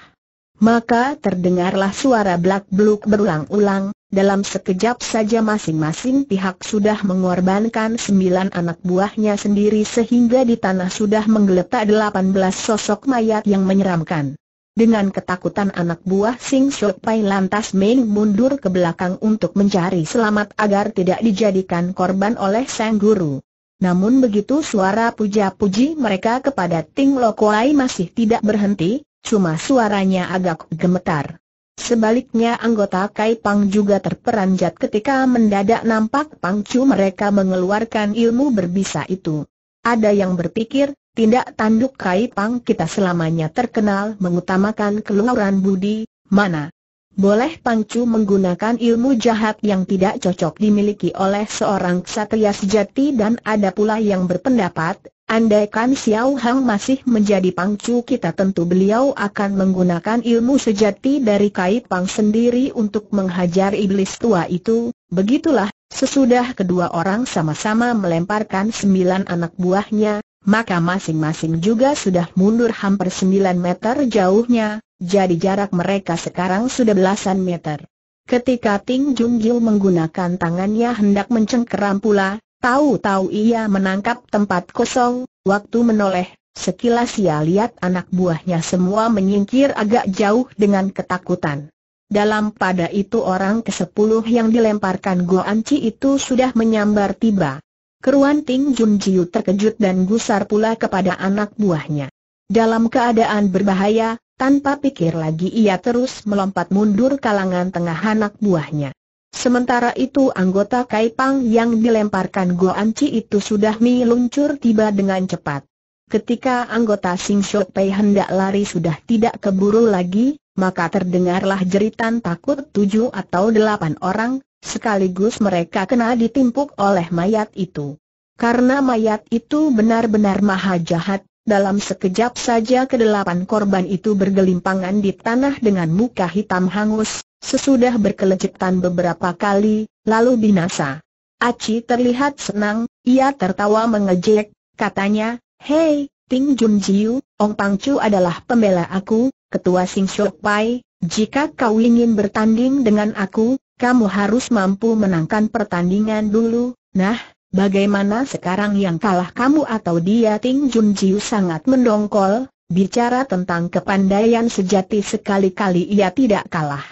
Maka terdengarlah suara blak-bluk berulang-ulang, dalam sekejap saja masing-masing pihak sudah mengorbankan sembilan anak buahnya sendiri sehingga di tanah sudah menggeletak delapan belas sosok mayat yang menyeramkan. Dengan ketakutan anak buah Sing Shok Pai lantas main mundur ke belakang untuk mencari selamat agar tidak dijadikan korban oleh sang guru. Namun begitu suara puja-puji mereka kepada Ting Kuai masih tidak berhenti, cuma suaranya agak gemetar. Sebaliknya anggota Kaipang juga terperanjat ketika mendadak nampak pangcu mereka mengeluarkan ilmu berbisa itu. Ada yang berpikir, tindak tanduk Kaipang kita selamanya terkenal mengutamakan keluaran budi, mana? Boleh pangcu menggunakan ilmu jahat yang tidak cocok dimiliki oleh seorang ksatria sejati dan ada pula yang berpendapat, Andaikan Xiao Hang masih menjadi pangcu kita tentu beliau akan menggunakan ilmu sejati dari Kai Pang sendiri untuk menghajar iblis tua itu, begitulah, sesudah kedua orang sama-sama melemparkan sembilan anak buahnya, maka masing-masing juga sudah mundur hampir sembilan meter jauhnya, jadi jarak mereka sekarang sudah belasan meter. Ketika Ting Jung Gil menggunakan tangannya hendak mencengkeram pula, Tahu-tahu ia menangkap tempat kosong, waktu menoleh, sekilas ia lihat anak buahnya semua menyingkir agak jauh dengan ketakutan. Dalam pada itu orang ke-10 yang dilemparkan Goanci itu sudah menyambar tiba. Keruan Ting Jun Jiu terkejut dan gusar pula kepada anak buahnya. Dalam keadaan berbahaya, tanpa pikir lagi ia terus melompat mundur kalangan tengah anak buahnya. Sementara itu anggota Kaipang yang dilemparkan Goanci itu sudah meluncur tiba dengan cepat. Ketika anggota Sing Shok Pei hendak lari sudah tidak keburu lagi, maka terdengarlah jeritan takut tujuh atau delapan orang, sekaligus mereka kena ditimpuk oleh mayat itu. Karena mayat itu benar-benar maha jahat, dalam sekejap saja kedelapan korban itu bergelimpangan di tanah dengan muka hitam hangus, sesudah berkelecetan beberapa kali, lalu binasa. Aci terlihat senang, ia tertawa mengejek, katanya, Hei, Ting Jun Jiu, Ong Pang Chu adalah pembela aku, ketua Sing Shok Pai, jika kau ingin bertanding dengan aku, kamu harus mampu menangkan pertandingan dulu, nah, Bagaimana sekarang yang kalah kamu atau dia Ting Jun Jiu sangat mendongkol, bicara tentang kepandaian sejati sekali-kali ia tidak kalah.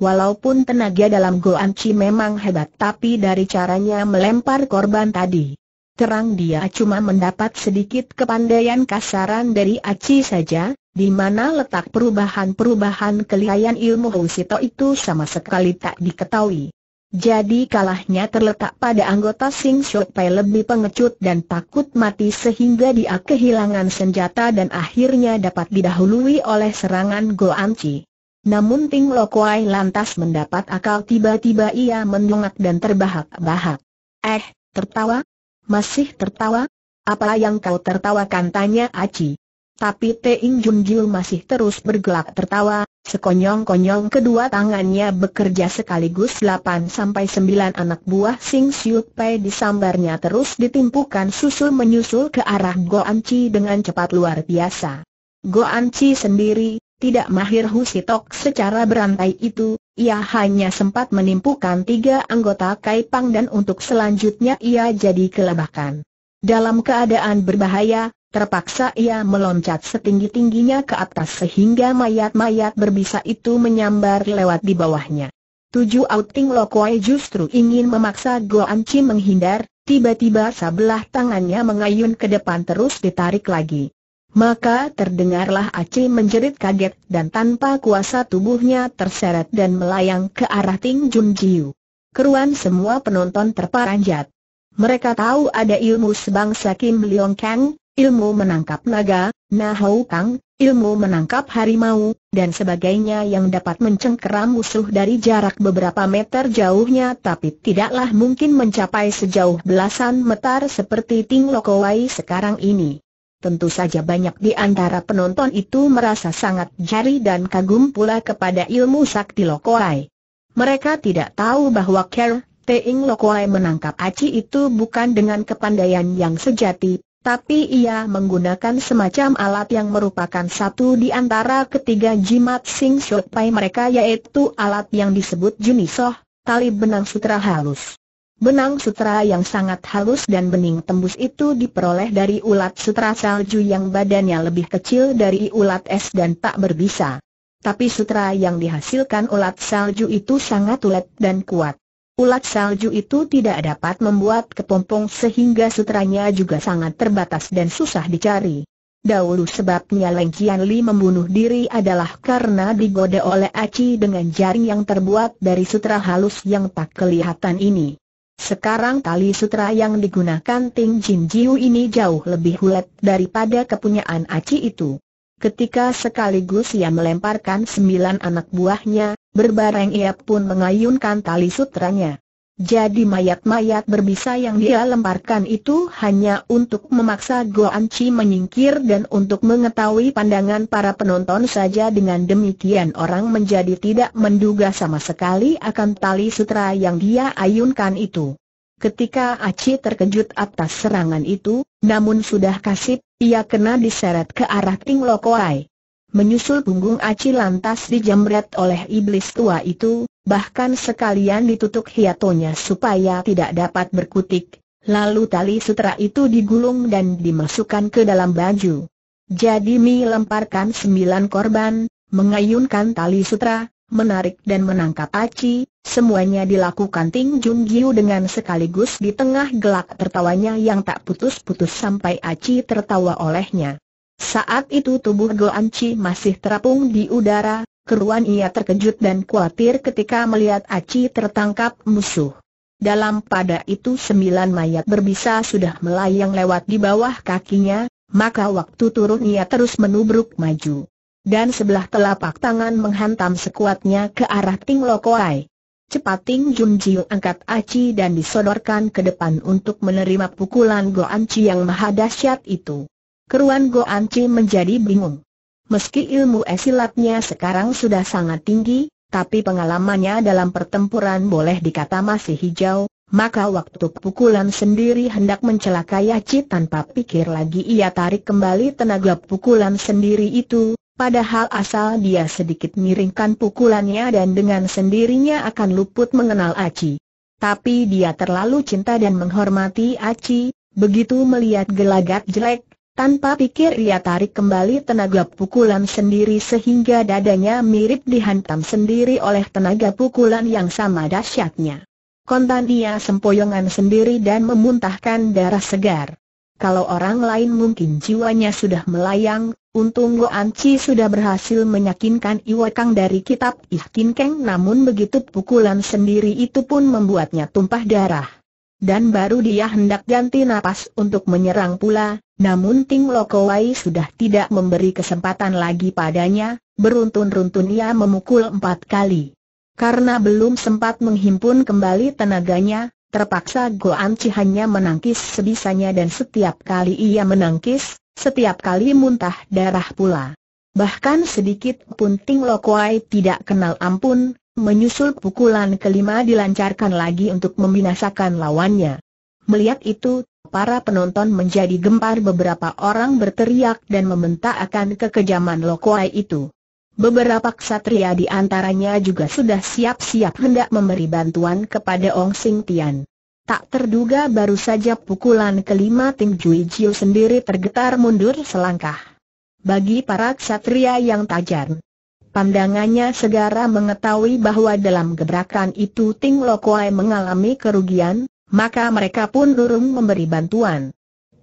Walaupun tenaga dalam Goan Chi memang hebat tapi dari caranya melempar korban tadi. Terang dia cuma mendapat sedikit kepandaian kasaran dari Aci saja, di mana letak perubahan-perubahan kelihayan ilmu Husito itu sama sekali tak diketahui. Jadi kalahnya terletak pada anggota Sing Shok Pai lebih pengecut dan takut mati sehingga dia kehilangan senjata dan akhirnya dapat didahului oleh serangan Go Anci. Namun Ting Lo Kuai lantas mendapat akal tiba-tiba ia mendongak dan terbahak-bahak. Eh, tertawa? Masih tertawa? Apa yang kau tertawakan tanya Aci. Tapi Teing Jun Jiu masih terus bergelak tertawa, sekonyong-konyong kedua tangannya bekerja sekaligus 8 sampai 9 anak buah Sing Siuk Pei disambarnya terus ditimpukan susul menyusul ke arah Go An Chi dengan cepat luar biasa. Go An Chi sendiri, tidak mahir Husitok secara berantai itu, ia hanya sempat menimpukan tiga anggota Kai Pang dan untuk selanjutnya ia jadi kelabakan. Dalam keadaan berbahaya, Terpaksa ia meloncat setinggi-tingginya ke atas sehingga mayat-mayat berbisa itu menyambar lewat di bawahnya. Tujuh outing Lokwai justru ingin memaksa Goan Chi menghindar, tiba-tiba sebelah tangannya mengayun ke depan terus ditarik lagi. Maka terdengarlah Aci menjerit kaget dan tanpa kuasa tubuhnya terseret dan melayang ke arah Ting Jun Jiu. Keruan semua penonton terparanjat. Mereka tahu ada ilmu sebangsa Kim Leong Kang, ilmu menangkap naga, nahau kang, ilmu menangkap harimau, dan sebagainya yang dapat mencengkeram musuh dari jarak beberapa meter jauhnya tapi tidaklah mungkin mencapai sejauh belasan meter seperti Ting Lokowai sekarang ini. Tentu saja banyak di antara penonton itu merasa sangat jari dan kagum pula kepada ilmu sakti Lokoai. Mereka tidak tahu bahwa Ker Teing Lokoai menangkap Aci itu bukan dengan kepandaian yang sejati, tapi ia menggunakan semacam alat yang merupakan satu di antara ketiga jimat Sing Shok Pai mereka yaitu alat yang disebut Junisoh, tali benang sutra halus. Benang sutra yang sangat halus dan bening tembus itu diperoleh dari ulat sutra salju yang badannya lebih kecil dari ulat es dan tak berbisa. Tapi sutra yang dihasilkan ulat salju itu sangat ulet dan kuat. Ulat salju itu tidak dapat membuat kepompong sehingga sutranya juga sangat terbatas dan susah dicari. Dahulu sebabnya Leng Li membunuh diri adalah karena digoda oleh Aci dengan jaring yang terbuat dari sutra halus yang tak kelihatan ini. Sekarang tali sutra yang digunakan Ting Jin Jiu ini jauh lebih hulet daripada kepunyaan Aci itu. Ketika sekaligus ia melemparkan sembilan anak buahnya, Berbareng ia pun mengayunkan tali sutranya. Jadi mayat-mayat berbisa yang dia lemparkan itu hanya untuk memaksa Goan Chi menyingkir dan untuk mengetahui pandangan para penonton saja dengan demikian orang menjadi tidak menduga sama sekali akan tali sutra yang dia ayunkan itu. Ketika Aci terkejut atas serangan itu, namun sudah kasih, ia kena diseret ke arah Ting Lokoai. Menyusul punggung Aci lantas dijamret oleh iblis tua itu, bahkan sekalian ditutup hiatonya supaya tidak dapat berkutik. Lalu tali sutra itu digulung dan dimasukkan ke dalam baju. Jadi Mi lemparkan sembilan korban, mengayunkan tali sutra, menarik dan menangkap Aci, semuanya dilakukan Ting Jung Giu dengan sekaligus di tengah gelak tertawanya yang tak putus-putus sampai Aci tertawa olehnya. Saat itu tubuh Chi masih terapung di udara, keruan ia terkejut dan khawatir ketika melihat Aci tertangkap musuh. Dalam pada itu sembilan mayat berbisa sudah melayang lewat di bawah kakinya, maka waktu turun ia terus menubruk maju. Dan sebelah telapak tangan menghantam sekuatnya ke arah Ting Lokoai. Cepat Ting Jun Jiu angkat Aci dan disodorkan ke depan untuk menerima pukulan Chi yang maha dahsyat itu. Keruan go anci menjadi bingung. Meski ilmu esilatnya sekarang sudah sangat tinggi, tapi pengalamannya dalam pertempuran boleh dikata masih hijau, maka waktu pukulan sendiri hendak mencelakai Aci tanpa pikir lagi ia tarik kembali tenaga pukulan sendiri itu, Padahal asal dia sedikit miringkan pukulannya dan dengan sendirinya akan luput mengenal Aci. Tapi dia terlalu cinta dan menghormati Aci, begitu melihat gelagat jelek, tanpa pikir ia tarik kembali tenaga pukulan sendiri sehingga dadanya mirip dihantam sendiri oleh tenaga pukulan yang sama dahsyatnya. Kontan ia sempoyongan sendiri dan memuntahkan darah segar. Kalau orang lain mungkin jiwanya sudah melayang, untung Go Anci sudah berhasil meyakinkan Iwakang dari kitab Ihkin Keng namun begitu pukulan sendiri itu pun membuatnya tumpah darah. Dan baru dia hendak ganti napas untuk menyerang pula, namun Ting Lokowai sudah tidak memberi kesempatan lagi padanya, beruntun-runtun ia memukul empat kali. Karena belum sempat menghimpun kembali tenaganya, terpaksa Goan Chi hanya menangkis sebisanya dan setiap kali ia menangkis, setiap kali muntah darah pula. Bahkan sedikit pun Ting Lokowai tidak kenal ampun, menyusul pukulan kelima dilancarkan lagi untuk membinasakan lawannya. Melihat itu, Para penonton menjadi gempar beberapa orang berteriak dan membentak akan kekejaman Lokoai itu. Beberapa ksatria di antaranya juga sudah siap-siap hendak memberi bantuan kepada Ong Sing Tian. Tak terduga baru saja pukulan kelima Tim Jui Jiu sendiri tergetar mundur selangkah. Bagi para ksatria yang tajam, pandangannya segera mengetahui bahwa dalam gebrakan itu Ting Lokoai mengalami kerugian, maka mereka pun urung memberi bantuan.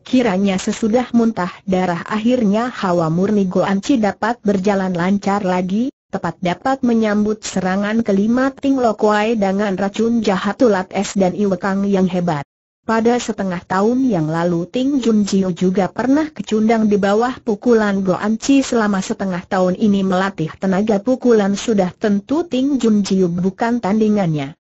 Kiranya sesudah muntah darah akhirnya hawa murni Goanci dapat berjalan lancar lagi, tepat dapat menyambut serangan kelima Ting Lokwai dengan racun jahat tulat es dan iwekang yang hebat. Pada setengah tahun yang lalu Ting Jun Jiu juga pernah kecundang di bawah pukulan Goan Chi selama setengah tahun ini melatih tenaga pukulan sudah tentu Ting Jun Jiu bukan tandingannya.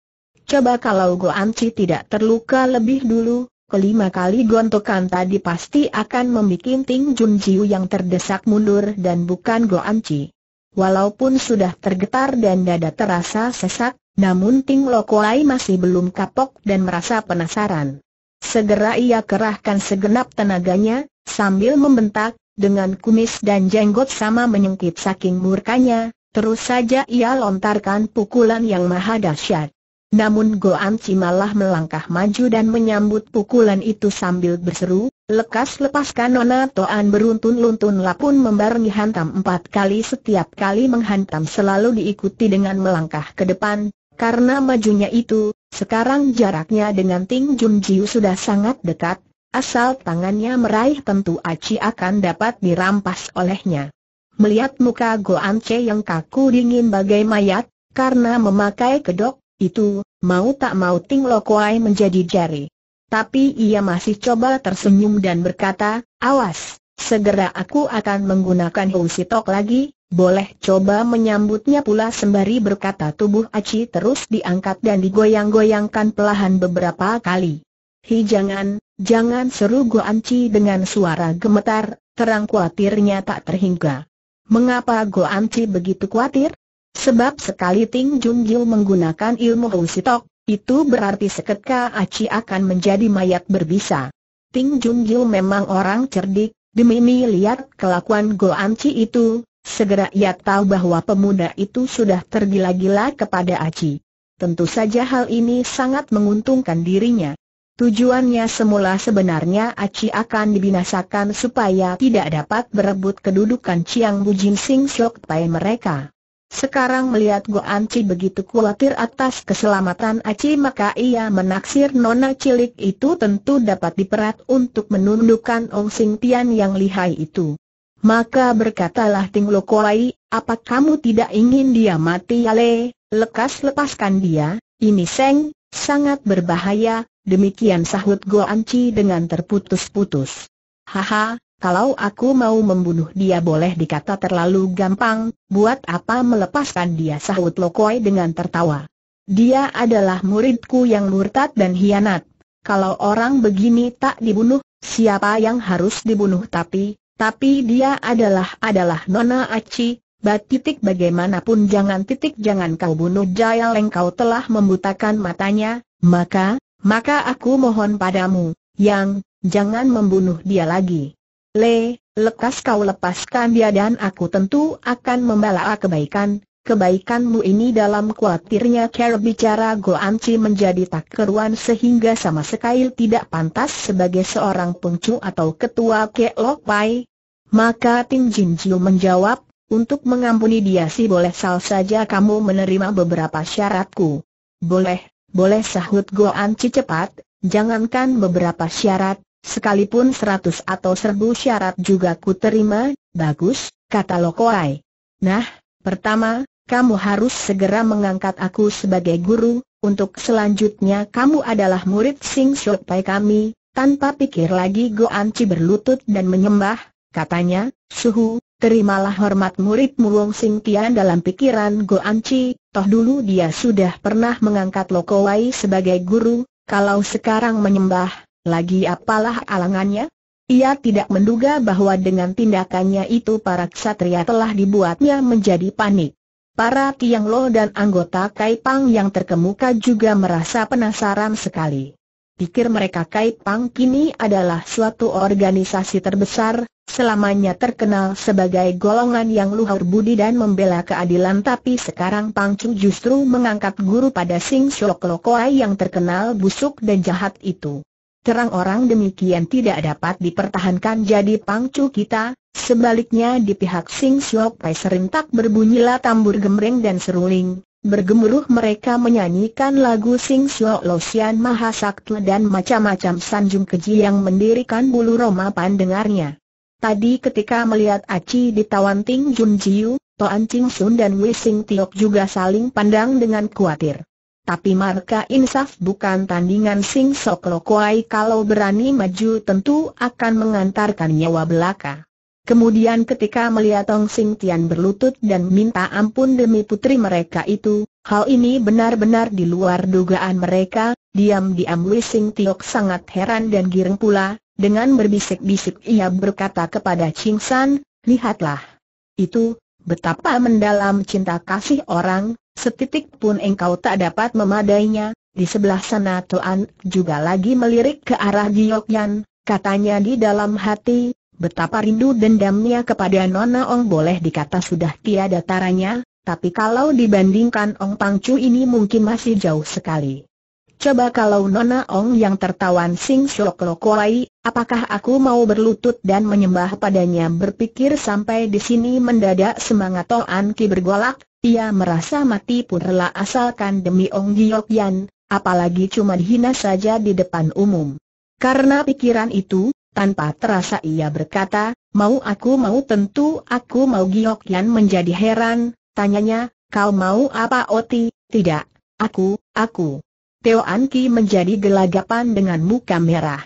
Coba kalau Goanci tidak terluka lebih dulu, kelima kali gontokan tadi pasti akan membuat Ting Jun Jiu yang terdesak mundur dan bukan Goanci. Walaupun sudah tergetar dan dada terasa sesak, namun Ting Lokoai masih belum kapok dan merasa penasaran. Segera ia kerahkan segenap tenaganya, sambil membentak, dengan kumis dan jenggot sama menyengkit saking murkanya, terus saja ia lontarkan pukulan yang maha dahsyat. Namun Goan Ci malah melangkah maju dan menyambut pukulan itu sambil berseru, lekas lepaskan Nona Toan beruntun-luntun lapun membarengi hantam empat kali setiap kali menghantam selalu diikuti dengan melangkah ke depan, karena majunya itu, sekarang jaraknya dengan Ting Jun Jiu sudah sangat dekat, asal tangannya meraih tentu Aci akan dapat dirampas olehnya. Melihat muka Goan Che yang kaku dingin bagai mayat, karena memakai kedok, itu, mau tak mau Ting Kuai menjadi jari. Tapi ia masih coba tersenyum dan berkata, awas, segera aku akan menggunakan hou sitok lagi, boleh coba menyambutnya pula sembari berkata tubuh Aci terus diangkat dan digoyang-goyangkan pelahan beberapa kali. Hi jangan, jangan seru Go Anci dengan suara gemetar, terang khawatirnya tak terhingga. Mengapa Go Anci begitu kuatir? Sebab sekali Ting Jun Gil menggunakan ilmu Hong Sitok, itu berarti seketika Aci akan menjadi mayat berbisa. Ting Jun Gil memang orang cerdik, demi melihat kelakuan Go Anci itu, segera ia tahu bahwa pemuda itu sudah tergila-gila kepada Aci. Tentu saja hal ini sangat menguntungkan dirinya. Tujuannya semula sebenarnya Aci akan dibinasakan supaya tidak dapat berebut kedudukan Chiang Bujin Sing Siok Pai mereka. Sekarang melihat Go anci begitu khawatir atas keselamatan Aci maka ia menaksir nona cilik itu tentu dapat diperat untuk menundukkan Ong Sing Tian yang lihai itu. Maka berkatalah Ting Lo Kuai, apa kamu tidak ingin dia mati le, lekas lepaskan dia, ini Seng, sangat berbahaya, demikian sahut Go anci dengan terputus-putus. Haha, kalau aku mau membunuh dia boleh dikata terlalu gampang, buat apa melepaskan dia sahut Lokoi dengan tertawa. Dia adalah muridku yang murtad dan hianat. Kalau orang begini tak dibunuh, siapa yang harus dibunuh tapi, tapi dia adalah adalah Nona Aci, Bat titik bagaimanapun jangan titik jangan kau bunuh Jaya Leng kau telah membutakan matanya, maka, maka aku mohon padamu, yang, jangan membunuh dia lagi. Le, lekas kau lepaskan dia dan aku tentu akan membalas kebaikan, kebaikanmu ini dalam kuatirnya cara bicara Goanci menjadi tak keruan sehingga sama sekali tidak pantas sebagai seorang pengcu atau ketua Lok Pai. Maka Tin Jin Jiu menjawab, untuk mengampuni dia sih boleh sal saja kamu menerima beberapa syaratku. Boleh, boleh sahut Goanci cepat, jangankan beberapa syarat, Sekalipun seratus atau seribu syarat juga ku terima, bagus, kata Lokoai. Nah, pertama, kamu harus segera mengangkat aku sebagai guru, untuk selanjutnya kamu adalah murid Sing Shok Pai kami, tanpa pikir lagi Go Chi berlutut dan menyembah, katanya, suhu, Terimalah hormat murid Wong Sing Tian dalam pikiran Go Anci, toh dulu dia sudah pernah mengangkat Lokoai sebagai guru, kalau sekarang menyembah, lagi apalah alangannya? Ia tidak menduga bahwa dengan tindakannya itu para ksatria telah dibuatnya menjadi panik. Para Tiang Lo dan anggota Kaipang yang terkemuka juga merasa penasaran sekali. Pikir mereka Kaipang kini adalah suatu organisasi terbesar, selamanya terkenal sebagai golongan yang luhur budi dan membela keadilan tapi sekarang Pang Chu justru mengangkat guru pada Sing Shok Lokoai yang terkenal busuk dan jahat itu terang orang demikian tidak dapat dipertahankan jadi pangcu kita, sebaliknya di pihak Sing Siok Pai tak berbunyilah tambur gemreng dan seruling, bergemuruh mereka menyanyikan lagu Sing Siok Losian Mahasakti dan macam-macam sanjung keji yang mendirikan bulu roma pandengarnya. Tadi ketika melihat Aci ditawan Ting Jun Jiu, Toan Ching Sun dan Wei Sing Tiok juga saling pandang dengan khawatir. Tapi marka insaf bukan tandingan Sing Sok Lokwai kalau berani maju tentu akan mengantarkan nyawa belaka. Kemudian ketika melihat Tong Sing Tian berlutut dan minta ampun demi putri mereka itu, hal ini benar-benar di luar dugaan mereka, diam-diam Wei Sing Tiok sangat heran dan girang pula, dengan berbisik-bisik ia berkata kepada Ching San, lihatlah. Itu, betapa mendalam cinta kasih orang, Setitik pun engkau tak dapat memadainya, di sebelah sana Tuan juga lagi melirik ke arah Giokyan, katanya di dalam hati, betapa rindu dendamnya kepada Nona Ong boleh dikata sudah tiada taranya, tapi kalau dibandingkan Ong Pangcu ini mungkin masih jauh sekali. Coba kalau Nona Ong yang tertawan Sing Shok Lo Kuai, apakah aku mau berlutut dan menyembah padanya berpikir sampai di sini mendadak semangat Toan Ki bergolak, ia merasa mati pun rela asalkan demi Ong Giok Yan, apalagi cuma dihina saja di depan umum. Karena pikiran itu, tanpa terasa ia berkata, mau aku mau tentu aku mau Giok Yan menjadi heran, tanyanya, kau mau apa Oti, tidak, aku, aku. Teo An Ki menjadi gelagapan dengan muka merah.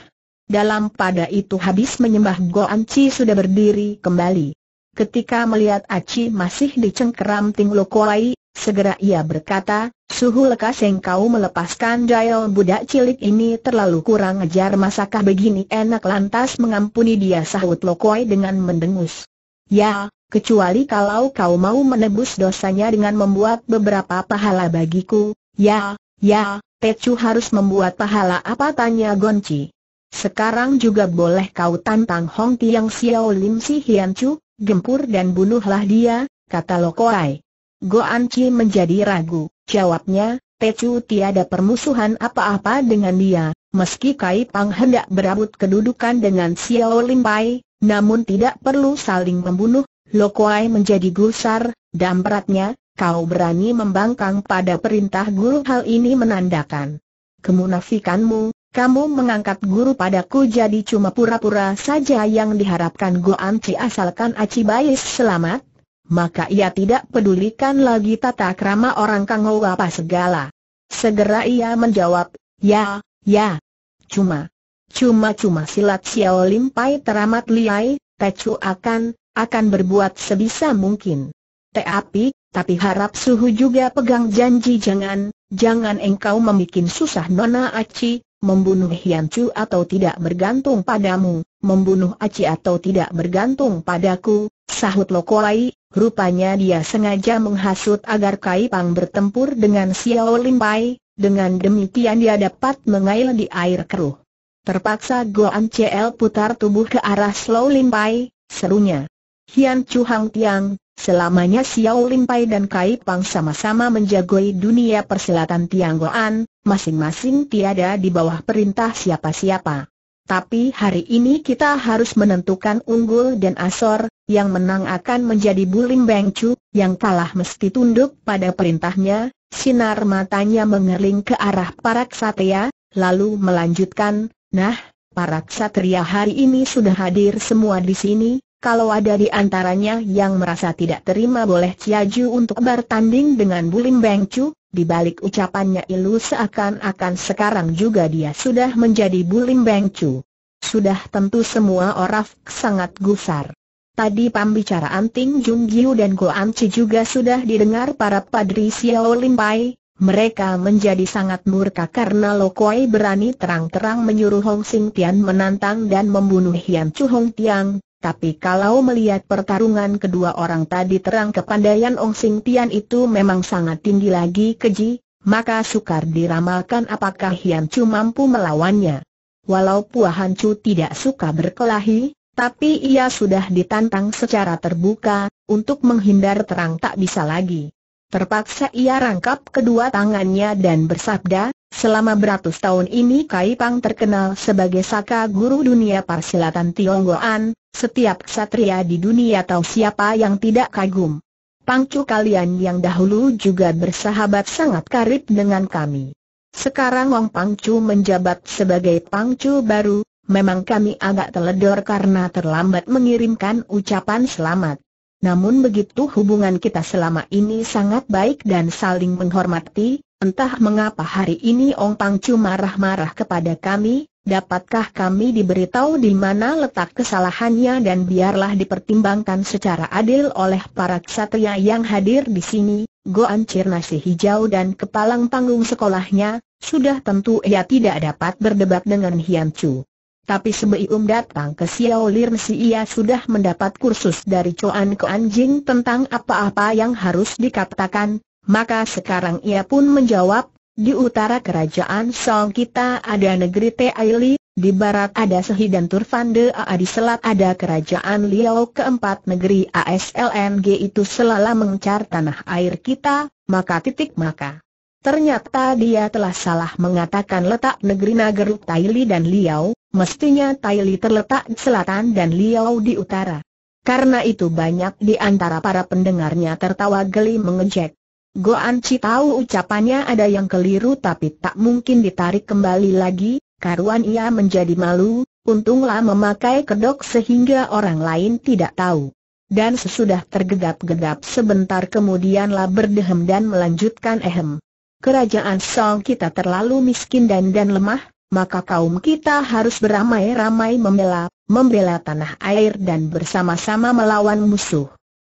Dalam pada itu habis menyembah Goan Chi sudah berdiri kembali. Ketika melihat Aci masih dicengkeram Ting Lokoai, segera ia berkata, Suhu lekas yang kau melepaskan Jail budak cilik ini terlalu kurang ngejar masakah begini enak lantas mengampuni dia sahut Lokoai dengan mendengus. Ya, kecuali kalau kau mau menebus dosanya dengan membuat beberapa pahala bagiku, ya, ya, Tecu harus membuat pahala apa tanya Gonci. Sekarang juga boleh kau tantang Hong Tiang Xiao Lim Si Hian Chu, gempur dan bunuhlah dia, kata Lokoai. Goan Chi menjadi ragu, jawabnya, Tecu tiada permusuhan apa-apa dengan dia, meski Kai Pang hendak berabut kedudukan dengan Xiao Lim Pai, namun tidak perlu saling membunuh, Lokoai menjadi gusar, dampratnya, kau berani membangkang pada perintah guru hal ini menandakan kemunafikanmu, kamu mengangkat guru padaku jadi cuma pura-pura saja yang diharapkan go anci asalkan Aci Bayis selamat, maka ia tidak pedulikan lagi tata krama orang kango apa segala. Segera ia menjawab, ya, ya, cuma, cuma-cuma silat Xiao Lim Pai teramat liai, Tecu akan, akan berbuat sebisa mungkin. Tapi, tapi harap suhu juga pegang janji jangan, jangan engkau membuat susah Nona Aci, membunuh Hian Chu atau tidak bergantung padamu, membunuh Aci atau tidak bergantung padaku, sahut Lokolai, rupanya dia sengaja menghasut agar Kai Pang bertempur dengan Xiao Pai, dengan demikian dia dapat mengail di air keruh. Terpaksa Goan CL putar tubuh ke arah Slow Pai, serunya. Hian Chu Hang Tiang, Selamanya Xiao Limpai dan Kai Pang sama-sama menjagoi dunia persilatan Tianggoan, masing-masing tiada di bawah perintah siapa-siapa. Tapi hari ini kita harus menentukan unggul dan asor, yang menang akan menjadi Bulim Beng Chu, yang kalah mesti tunduk pada perintahnya, sinar matanya mengerling ke arah para ksatria, lalu melanjutkan, nah, Para ksatria hari ini sudah hadir semua di sini, kalau ada di antaranya yang merasa tidak terima boleh Ciaju untuk bertanding dengan Bulim Beng Chu, di balik ucapannya Ilu seakan-akan sekarang juga dia sudah menjadi Bulim Beng Chu. Sudah tentu semua orang sangat gusar. Tadi pembicaraan Ting Jung Giu dan An Chi juga sudah didengar para padri Xiao Lim Pai, mereka menjadi sangat murka karena Kuei berani terang-terang menyuruh Hong Sing Tian menantang dan membunuh Hian Chu Hong Tiang, tapi kalau melihat pertarungan kedua orang tadi terang kepandaian Ong Sing Tian itu memang sangat tinggi lagi keji, maka sukar diramalkan apakah Hian Chu mampu melawannya. Walau Hian Chu tidak suka berkelahi, tapi ia sudah ditantang secara terbuka, untuk menghindar terang tak bisa lagi. Terpaksa ia rangkap kedua tangannya dan bersabda, selama beratus tahun ini Kai Pang terkenal sebagai saka guru dunia persilatan Tionggoan, setiap ksatria di dunia tahu siapa yang tidak kagum. Pangcu kalian yang dahulu juga bersahabat sangat karib dengan kami. Sekarang Wong Pangcu menjabat sebagai Pangcu baru, memang kami agak teledor karena terlambat mengirimkan ucapan selamat. Namun begitu hubungan kita selama ini sangat baik dan saling menghormati, entah mengapa hari ini Ong Pangcu marah-marah kepada kami, dapatkah kami diberitahu di mana letak kesalahannya dan biarlah dipertimbangkan secara adil oleh para ksatria yang hadir di sini, Go Goan nasi Hijau dan Kepalang Panggung Sekolahnya, sudah tentu ia tidak dapat berdebat dengan Hian Chu. Tapi sebelum datang ke Xiao si ia sudah mendapat kursus dari Chuan ke Anjing tentang apa-apa yang harus dikatakan, maka sekarang ia pun menjawab, di utara kerajaan Song kita ada negeri Teaili, di barat ada Sehi dan Turfande A.A. di selat ada kerajaan Liao keempat negeri ASLNG itu selalu mengcar tanah air kita, maka titik maka. Ternyata dia telah salah mengatakan letak negeri Nageruk Taili dan Liao, mestinya Taili terletak di selatan dan Liao di utara. Karena itu banyak di antara para pendengarnya tertawa geli mengejek. Goan Chi tahu ucapannya ada yang keliru tapi tak mungkin ditarik kembali lagi, karuan ia menjadi malu, untunglah memakai kedok sehingga orang lain tidak tahu dan sesudah tergedap-gedap sebentar kemudianlah berdehem dan melanjutkan ehem kerajaan Song kita terlalu miskin dan dan lemah, maka kaum kita harus beramai-ramai membela, membela tanah air dan bersama-sama melawan musuh.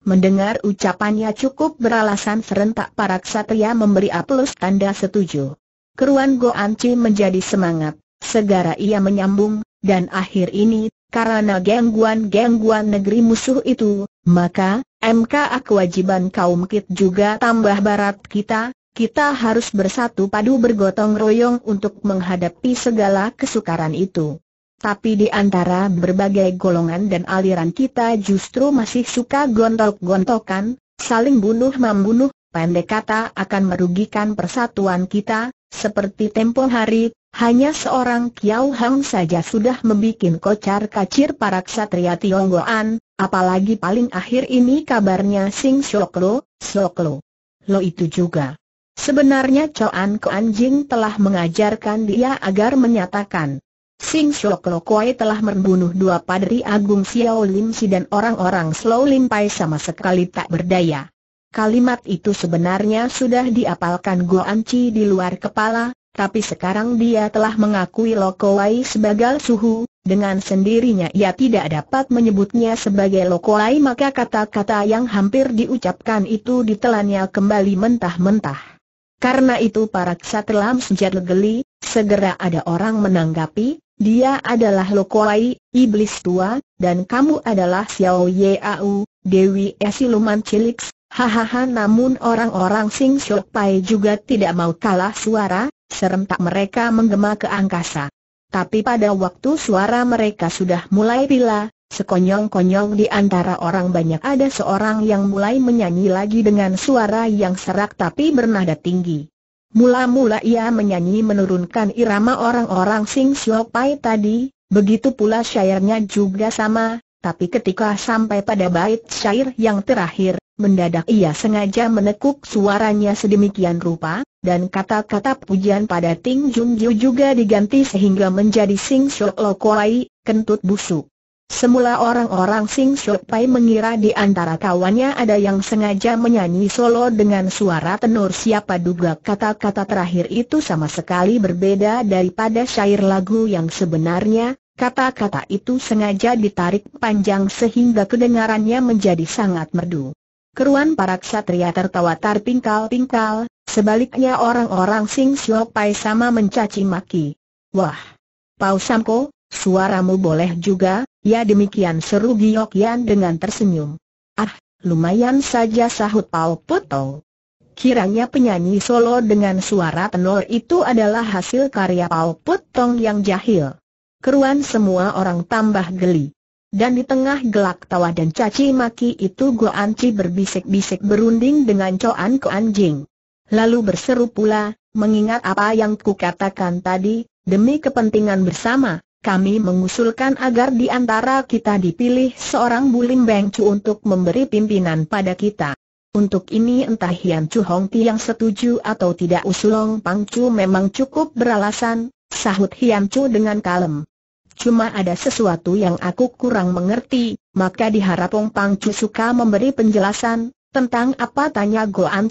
Mendengar ucapannya cukup beralasan serentak para ksatria memberi aplaus tanda setuju. Keruan Goanci menjadi semangat, segera ia menyambung, dan akhir ini, karena gangguan-gangguan negeri musuh itu, maka, MKA kewajiban kaum Kit juga tambah barat kita, kita harus bersatu padu bergotong royong untuk menghadapi segala kesukaran itu. Tapi di antara berbagai golongan dan aliran kita justru masih suka gontok-gontokan, saling bunuh-membunuh, pendek kata akan merugikan persatuan kita, seperti tempo hari, hanya seorang Kiau Hang saja sudah membuat kocar kacir para ksatria Tionggoan, apalagi paling akhir ini kabarnya Sing Siok Lo, Lo itu juga. Sebenarnya Choan Kuan Jing telah mengajarkan dia agar menyatakan Sing Shok Lo Koi telah membunuh dua padri agung Xiao Lim Si dan orang-orang Slow Lim Pai sama sekali tak berdaya. Kalimat itu sebenarnya sudah diapalkan An Chi di luar kepala, tapi sekarang dia telah mengakui Lo sebagai suhu, dengan sendirinya ia tidak dapat menyebutnya sebagai Lo maka kata-kata yang hampir diucapkan itu ditelannya kembali mentah-mentah. Karena itu para ksatria sejat legeli, segera ada orang menanggapi, dia adalah Lokoai, iblis tua, dan kamu adalah Xiao Yeau, Dewi Esiluman Cilik. Hahaha namun orang-orang Sing Shok Pai juga tidak mau kalah suara, serentak mereka menggema ke angkasa. Tapi pada waktu suara mereka sudah mulai pila, Sekonyong-konyong di antara orang banyak ada seorang yang mulai menyanyi lagi dengan suara yang serak tapi bernada tinggi. Mula-mula ia menyanyi menurunkan irama orang-orang Sing Xiao Pai tadi, begitu pula syairnya juga sama, tapi ketika sampai pada bait syair yang terakhir, mendadak ia sengaja menekuk suaranya sedemikian rupa, dan kata-kata pujian pada Ting jun Ju juga diganti sehingga menjadi Sing Xiao Lo Kuai, kentut busuk. Semula orang-orang Sing Shopai mengira di antara kawannya ada yang sengaja menyanyi solo dengan suara tenor siapa duga kata-kata terakhir itu sama sekali berbeda daripada syair lagu yang sebenarnya, kata-kata itu sengaja ditarik panjang sehingga kedengarannya menjadi sangat merdu. Keruan para ksatria tertawa terpingkal-pingkal, sebaliknya orang-orang Sing Shopai sama mencaci maki. Wah! Pau Samko, suaramu boleh juga, Ya demikian seru Giok Yan dengan tersenyum. Ah, lumayan saja sahut Pao Puto. Kiranya penyanyi solo dengan suara tenor itu adalah hasil karya Pao Putong yang jahil. Keruan semua orang tambah geli. Dan di tengah gelak tawa dan caci maki itu Go Anci berbisik-bisik berunding dengan Coan Ko Anjing. Lalu berseru pula, mengingat apa yang kukatakan tadi, demi kepentingan bersama, kami mengusulkan agar di antara kita dipilih seorang Bulim Beng untuk memberi pimpinan pada kita. Untuk ini entah Hian Chu Hong Ti yang setuju atau tidak usulong Pang Chu memang cukup beralasan, sahut Hian Chu dengan kalem. Cuma ada sesuatu yang aku kurang mengerti, maka diharap Ong Pang Chu suka memberi penjelasan, tentang apa tanya Go An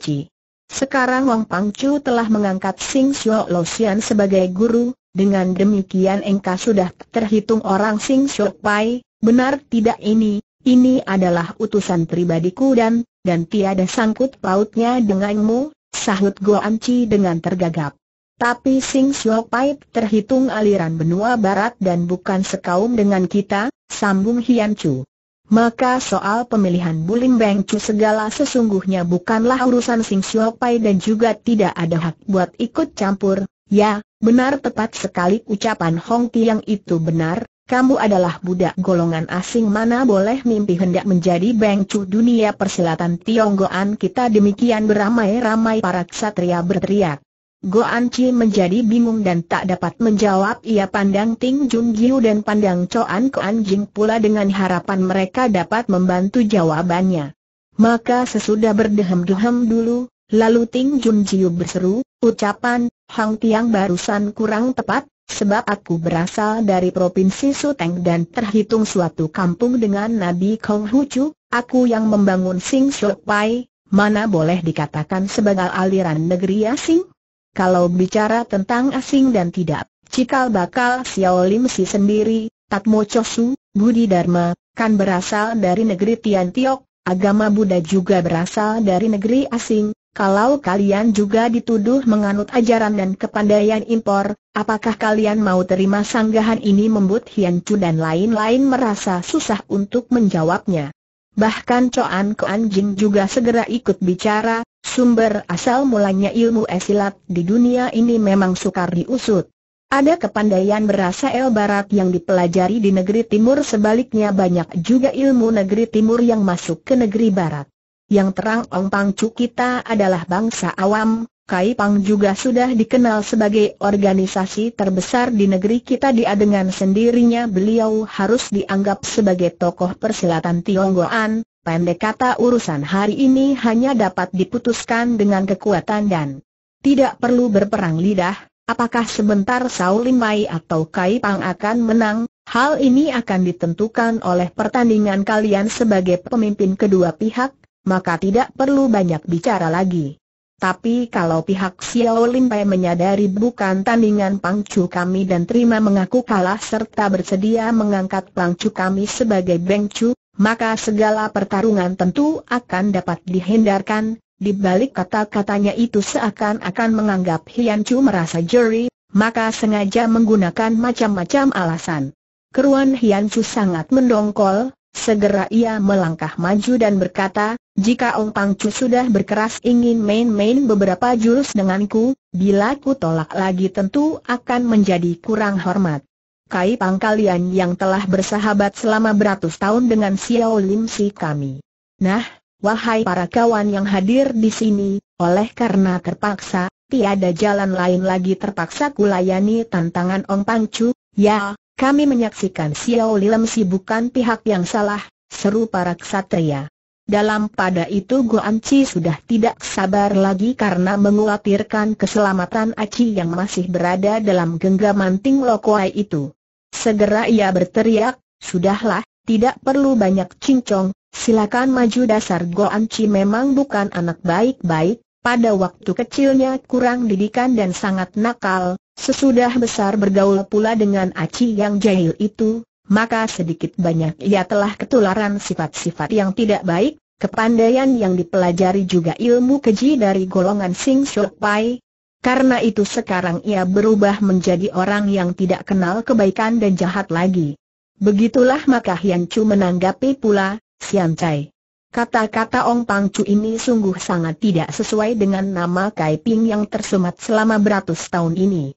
Sekarang Wang Pang Chu telah mengangkat Sing Xiao Lo Xian sebagai guru, dengan demikian engkau sudah terhitung orang Sing Shok Pai, benar tidak ini? Ini adalah utusan pribadiku dan, dan tiada sangkut pautnya denganmu, sahut Go Chi dengan tergagap. Tapi Sing Shok Pai terhitung aliran benua barat dan bukan sekaum dengan kita, sambung Hian Chu. Maka soal pemilihan Bulim Beng Chu segala sesungguhnya bukanlah urusan Sing Shok Pai dan juga tidak ada hak buat ikut campur, Ya, benar tepat sekali ucapan Hong Tiang itu benar, kamu adalah budak golongan asing mana boleh mimpi hendak menjadi bengcu dunia persilatan Tionggoan kita demikian beramai-ramai para ksatria berteriak. Goan Chi menjadi bingung dan tak dapat menjawab ia pandang Ting Jun Giu dan pandang Choan Koan Jing pula dengan harapan mereka dapat membantu jawabannya. Maka sesudah berdehem-dehem dulu, lalu Ting Jun Giu berseru, ucapan, Hang Tiang barusan kurang tepat, sebab aku berasal dari Provinsi Suteng dan terhitung suatu kampung dengan Nabi Kong Hucu, aku yang membangun Sing Shok Pai, mana boleh dikatakan sebagai aliran negeri asing? Kalau bicara tentang asing dan tidak, cikal bakal Xiao Lim Si sendiri, Tak Mo Chosu, Budi Dharma, kan berasal dari negeri Tian Tiok, agama Buddha juga berasal dari negeri asing, kalau kalian juga dituduh menganut ajaran dan kepandaian impor, apakah kalian mau terima sanggahan ini membuat Hian Chu dan lain-lain merasa susah untuk menjawabnya. Bahkan Coan Koan Jin juga segera ikut bicara, sumber asal mulanya ilmu esilat di dunia ini memang sukar diusut. Ada kepandaian berasa el barat yang dipelajari di negeri timur sebaliknya banyak juga ilmu negeri timur yang masuk ke negeri barat yang terang Ong Pangcu kita adalah bangsa awam, Kai Pang juga sudah dikenal sebagai organisasi terbesar di negeri kita dia dengan sendirinya beliau harus dianggap sebagai tokoh persilatan Tionggoan, pendek kata urusan hari ini hanya dapat diputuskan dengan kekuatan dan tidak perlu berperang lidah, apakah sebentar Sao Lim Mai atau Kai Pang akan menang, hal ini akan ditentukan oleh pertandingan kalian sebagai pemimpin kedua pihak, maka tidak perlu banyak bicara lagi. Tapi kalau pihak Xiao Lin Pei menyadari bukan tandingan Pang Chu kami dan terima mengaku kalah serta bersedia mengangkat Pang Chu kami sebagai Beng Chu, maka segala pertarungan tentu akan dapat dihindarkan. Di balik kata-katanya itu seakan-akan menganggap Hian Chu merasa jeri, maka sengaja menggunakan macam-macam alasan. Keruan Hian Chu sangat mendongkol, Segera ia melangkah maju dan berkata, jika Ong Pang Chu sudah berkeras ingin main-main beberapa jurus denganku, bila ku tolak lagi tentu akan menjadi kurang hormat. Kai Pang kalian yang telah bersahabat selama beratus tahun dengan Xiao Lim Si kami. Nah, wahai para kawan yang hadir di sini, oleh karena terpaksa, tiada jalan lain lagi terpaksa kulayani tantangan Ong Pang Chu, ya, kami menyaksikan Xiao Li Lemsi bukan pihak yang salah, seru para ksatria. Dalam pada itu An Ci sudah tidak sabar lagi karena mengkhawatirkan keselamatan Aci yang masih berada dalam genggaman Ting Lokoai itu. Segera ia berteriak, sudahlah, tidak perlu banyak cincong, silakan maju dasar An Ci memang bukan anak baik-baik, pada waktu kecilnya kurang didikan dan sangat nakal, Sesudah besar bergaul pula dengan Aci yang jahil itu, maka sedikit banyak ia telah ketularan sifat-sifat yang tidak baik, kepandaian yang dipelajari juga ilmu keji dari golongan Sing Shok Pai. Karena itu sekarang ia berubah menjadi orang yang tidak kenal kebaikan dan jahat lagi. Begitulah maka Hian Chu menanggapi pula, Sian Chai. Kata-kata Ong Pang Chu ini sungguh sangat tidak sesuai dengan nama Kai Ping yang tersumat selama beratus tahun ini.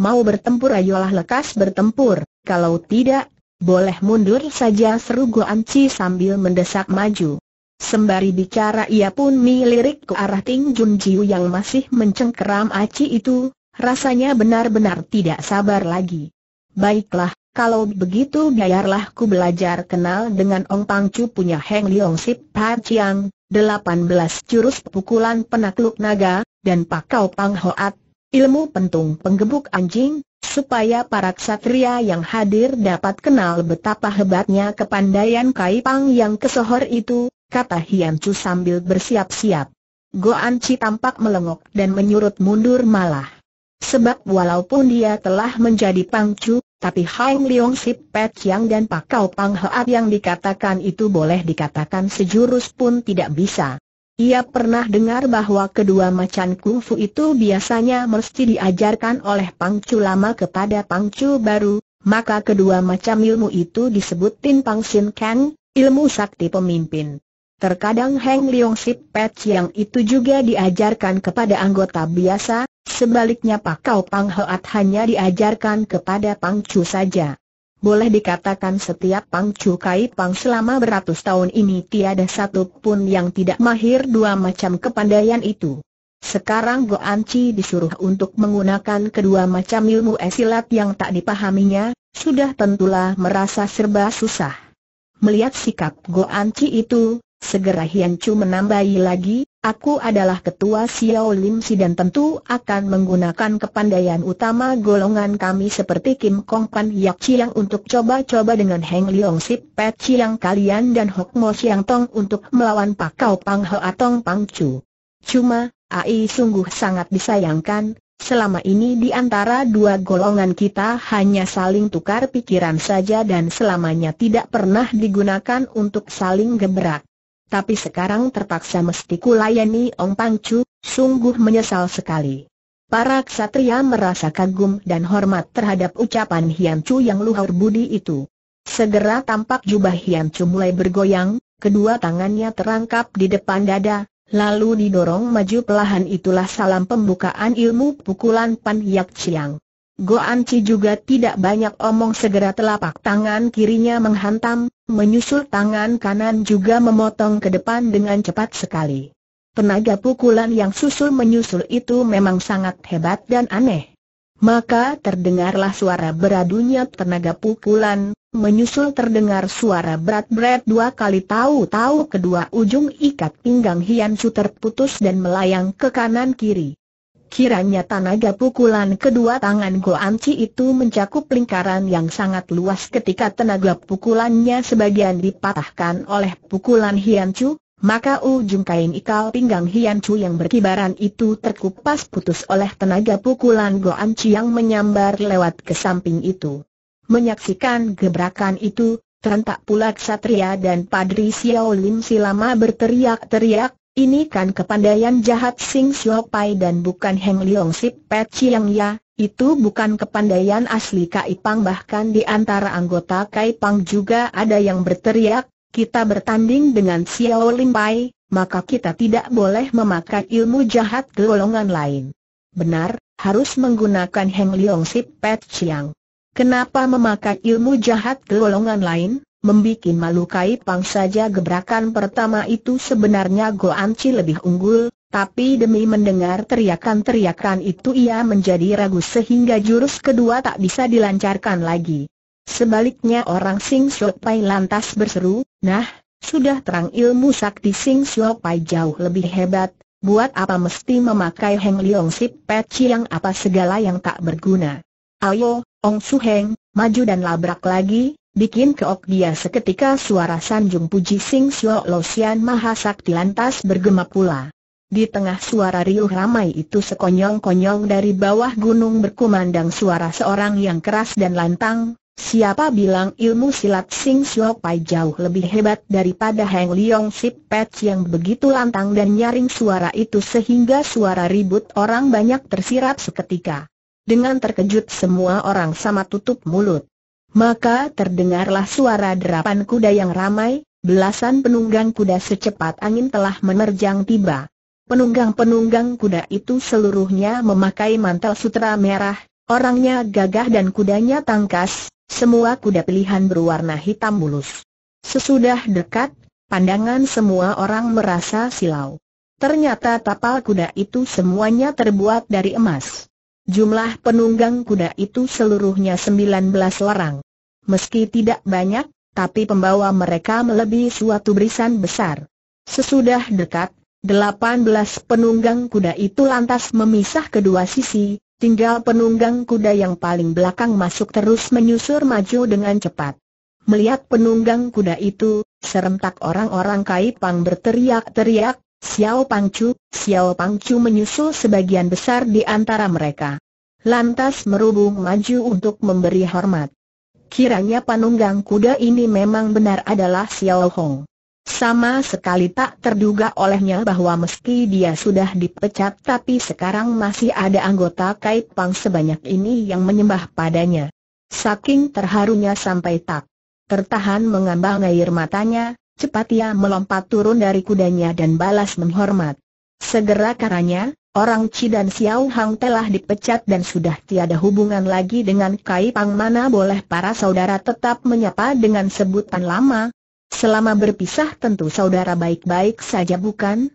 Mau bertempur ayolah lekas bertempur, kalau tidak, boleh mundur saja seru Goan sambil mendesak maju. Sembari bicara ia pun melirik ke arah Ting Junjiu yang masih mencengkeram Aci itu, rasanya benar-benar tidak sabar lagi. Baiklah, kalau begitu biarlah ku belajar kenal dengan Ong Pangcu punya Heng Liong Sip Pa Chiang, 18 jurus pukulan penakluk naga, dan Pakau Pang Hoat ilmu pentung penggebuk anjing, supaya para ksatria yang hadir dapat kenal betapa hebatnya kepandaian Kaipang yang kesohor itu, kata Hian Chu sambil bersiap-siap. Goan Chi tampak melengok dan menyurut mundur malah. Sebab walaupun dia telah menjadi pangcu, tapi Hang Leong Sip Pet Yang dan Pakau Pang Heap yang dikatakan itu boleh dikatakan sejurus pun tidak bisa ia pernah dengar bahwa kedua macan kungfu itu biasanya mesti diajarkan oleh pangcu lama kepada pangcu baru, maka kedua macam ilmu itu disebut Tin Pang Sin Kang, ilmu sakti pemimpin. Terkadang Heng Liong Sip Pet yang itu juga diajarkan kepada anggota biasa, sebaliknya Pakau Pang Hoat hanya diajarkan kepada Pangcu saja. Boleh dikatakan setiap Pang Cukai Pang selama beratus tahun ini tiada satu pun yang tidak mahir dua macam kepandaian itu. Sekarang Go Anci disuruh untuk menggunakan kedua macam ilmu esilat yang tak dipahaminya, sudah tentulah merasa serba susah. Melihat sikap Go Anci itu, segera Hian Chu menambahi lagi, Aku adalah ketua Xiao Lim Si dan tentu akan menggunakan kepandaian utama golongan kami seperti Kim Kong Pan Yak Chiang untuk coba-coba dengan Heng Leong Si, Pet Chiang kalian dan Hok Mo Siang Tong untuk melawan Pak Pakau Pang Ho atau Pang Chu. Cuma, AI sungguh sangat disayangkan, Selama ini di antara dua golongan kita hanya saling tukar pikiran saja dan selamanya tidak pernah digunakan untuk saling gebrak tapi sekarang terpaksa mesti kulayani Ong Pangcu, sungguh menyesal sekali. Para ksatria merasa kagum dan hormat terhadap ucapan Hian Chu yang luhur budi itu. Segera tampak jubah Hian Chu mulai bergoyang, kedua tangannya terangkap di depan dada, lalu didorong maju pelahan itulah salam pembukaan ilmu pukulan Pan Yak Chiang. Go Anci juga tidak banyak omong segera telapak tangan kirinya menghantam, menyusul tangan kanan juga memotong ke depan dengan cepat sekali. Tenaga pukulan yang susul-menyusul itu memang sangat hebat dan aneh. Maka terdengarlah suara beradunya tenaga pukulan, menyusul terdengar suara berat-berat dua kali tahu-tahu kedua ujung ikat pinggang Hian Su terputus dan melayang ke kanan kiri. Kiranya tanaga pukulan kedua tangan Goanci itu mencakup lingkaran yang sangat luas ketika tenaga pukulannya sebagian dipatahkan oleh pukulan Hian Chu, maka ujung kain ikal pinggang Hian Chu yang berkibaran itu terkupas putus oleh tenaga pukulan Goanci yang menyambar lewat ke samping itu. Menyaksikan gebrakan itu, Terentak pula Ksatria dan Padri Xiao Lim Silama berteriak-teriak, ini kan kepandaian jahat Sing Xiao dan bukan Heng Leong Sip Pet Chiang Ya, itu bukan kepandaian asli Kaipang bahkan di antara anggota Kaipang juga ada yang berteriak, kita bertanding dengan Xiao Lim Pai, maka kita tidak boleh memakai ilmu jahat golongan lain. Benar, harus menggunakan Heng Leong Sip Pet Chiang. Kenapa memakai ilmu jahat golongan lain? Membikin malu Kai Pang saja gebrakan pertama itu sebenarnya Goan Chi lebih unggul, tapi demi mendengar teriakan-teriakan itu ia menjadi ragu sehingga jurus kedua tak bisa dilancarkan lagi. Sebaliknya orang Sing Shok Pai lantas berseru, nah, sudah terang ilmu sakti Sing Shok Pai jauh lebih hebat, buat apa mesti memakai Heng liong Sip Peci yang apa segala yang tak berguna. Ayo, Ong Su Heng, maju dan labrak lagi, Bikin keok dia seketika suara sanjung puji Sing Sio Lo Sian Mahasakti lantas bergema pula. Di tengah suara riuh ramai itu sekonyong-konyong dari bawah gunung berkumandang suara seorang yang keras dan lantang, siapa bilang ilmu silat Sing Sio Pai jauh lebih hebat daripada Heng Leong Sip Pet yang begitu lantang dan nyaring suara itu sehingga suara ribut orang banyak tersirap seketika. Dengan terkejut semua orang sama tutup mulut. Maka terdengarlah suara derapan kuda yang ramai, belasan penunggang kuda secepat angin telah menerjang tiba. Penunggang-penunggang kuda itu seluruhnya memakai mantel sutra merah, orangnya gagah dan kudanya tangkas, semua kuda pilihan berwarna hitam mulus. Sesudah dekat, pandangan semua orang merasa silau. Ternyata tapal kuda itu semuanya terbuat dari emas. Jumlah penunggang kuda itu seluruhnya 19 orang. Meski tidak banyak, tapi pembawa mereka melebihi suatu berisan besar. Sesudah dekat, 18 penunggang kuda itu lantas memisah kedua sisi, tinggal penunggang kuda yang paling belakang masuk terus menyusur maju dengan cepat. Melihat penunggang kuda itu, serentak orang-orang Kaipang berteriak-teriak, Xiao Pangcu, Xiao Pangcu menyusul sebagian besar di antara mereka. Lantas merubung maju untuk memberi hormat. Kiranya panunggang kuda ini memang benar adalah Xiao Hong. Sama sekali tak terduga olehnya bahwa meski dia sudah dipecat tapi sekarang masih ada anggota kait pang sebanyak ini yang menyembah padanya. Saking terharunya sampai tak tertahan mengambang air matanya, Cepat ia melompat turun dari kudanya dan balas menghormat. Segera karanya, orang Ci dan Xiao Hang telah dipecat dan sudah tiada hubungan lagi dengan Kai Pang mana boleh para saudara tetap menyapa dengan sebutan lama. Selama berpisah tentu saudara baik-baik saja bukan?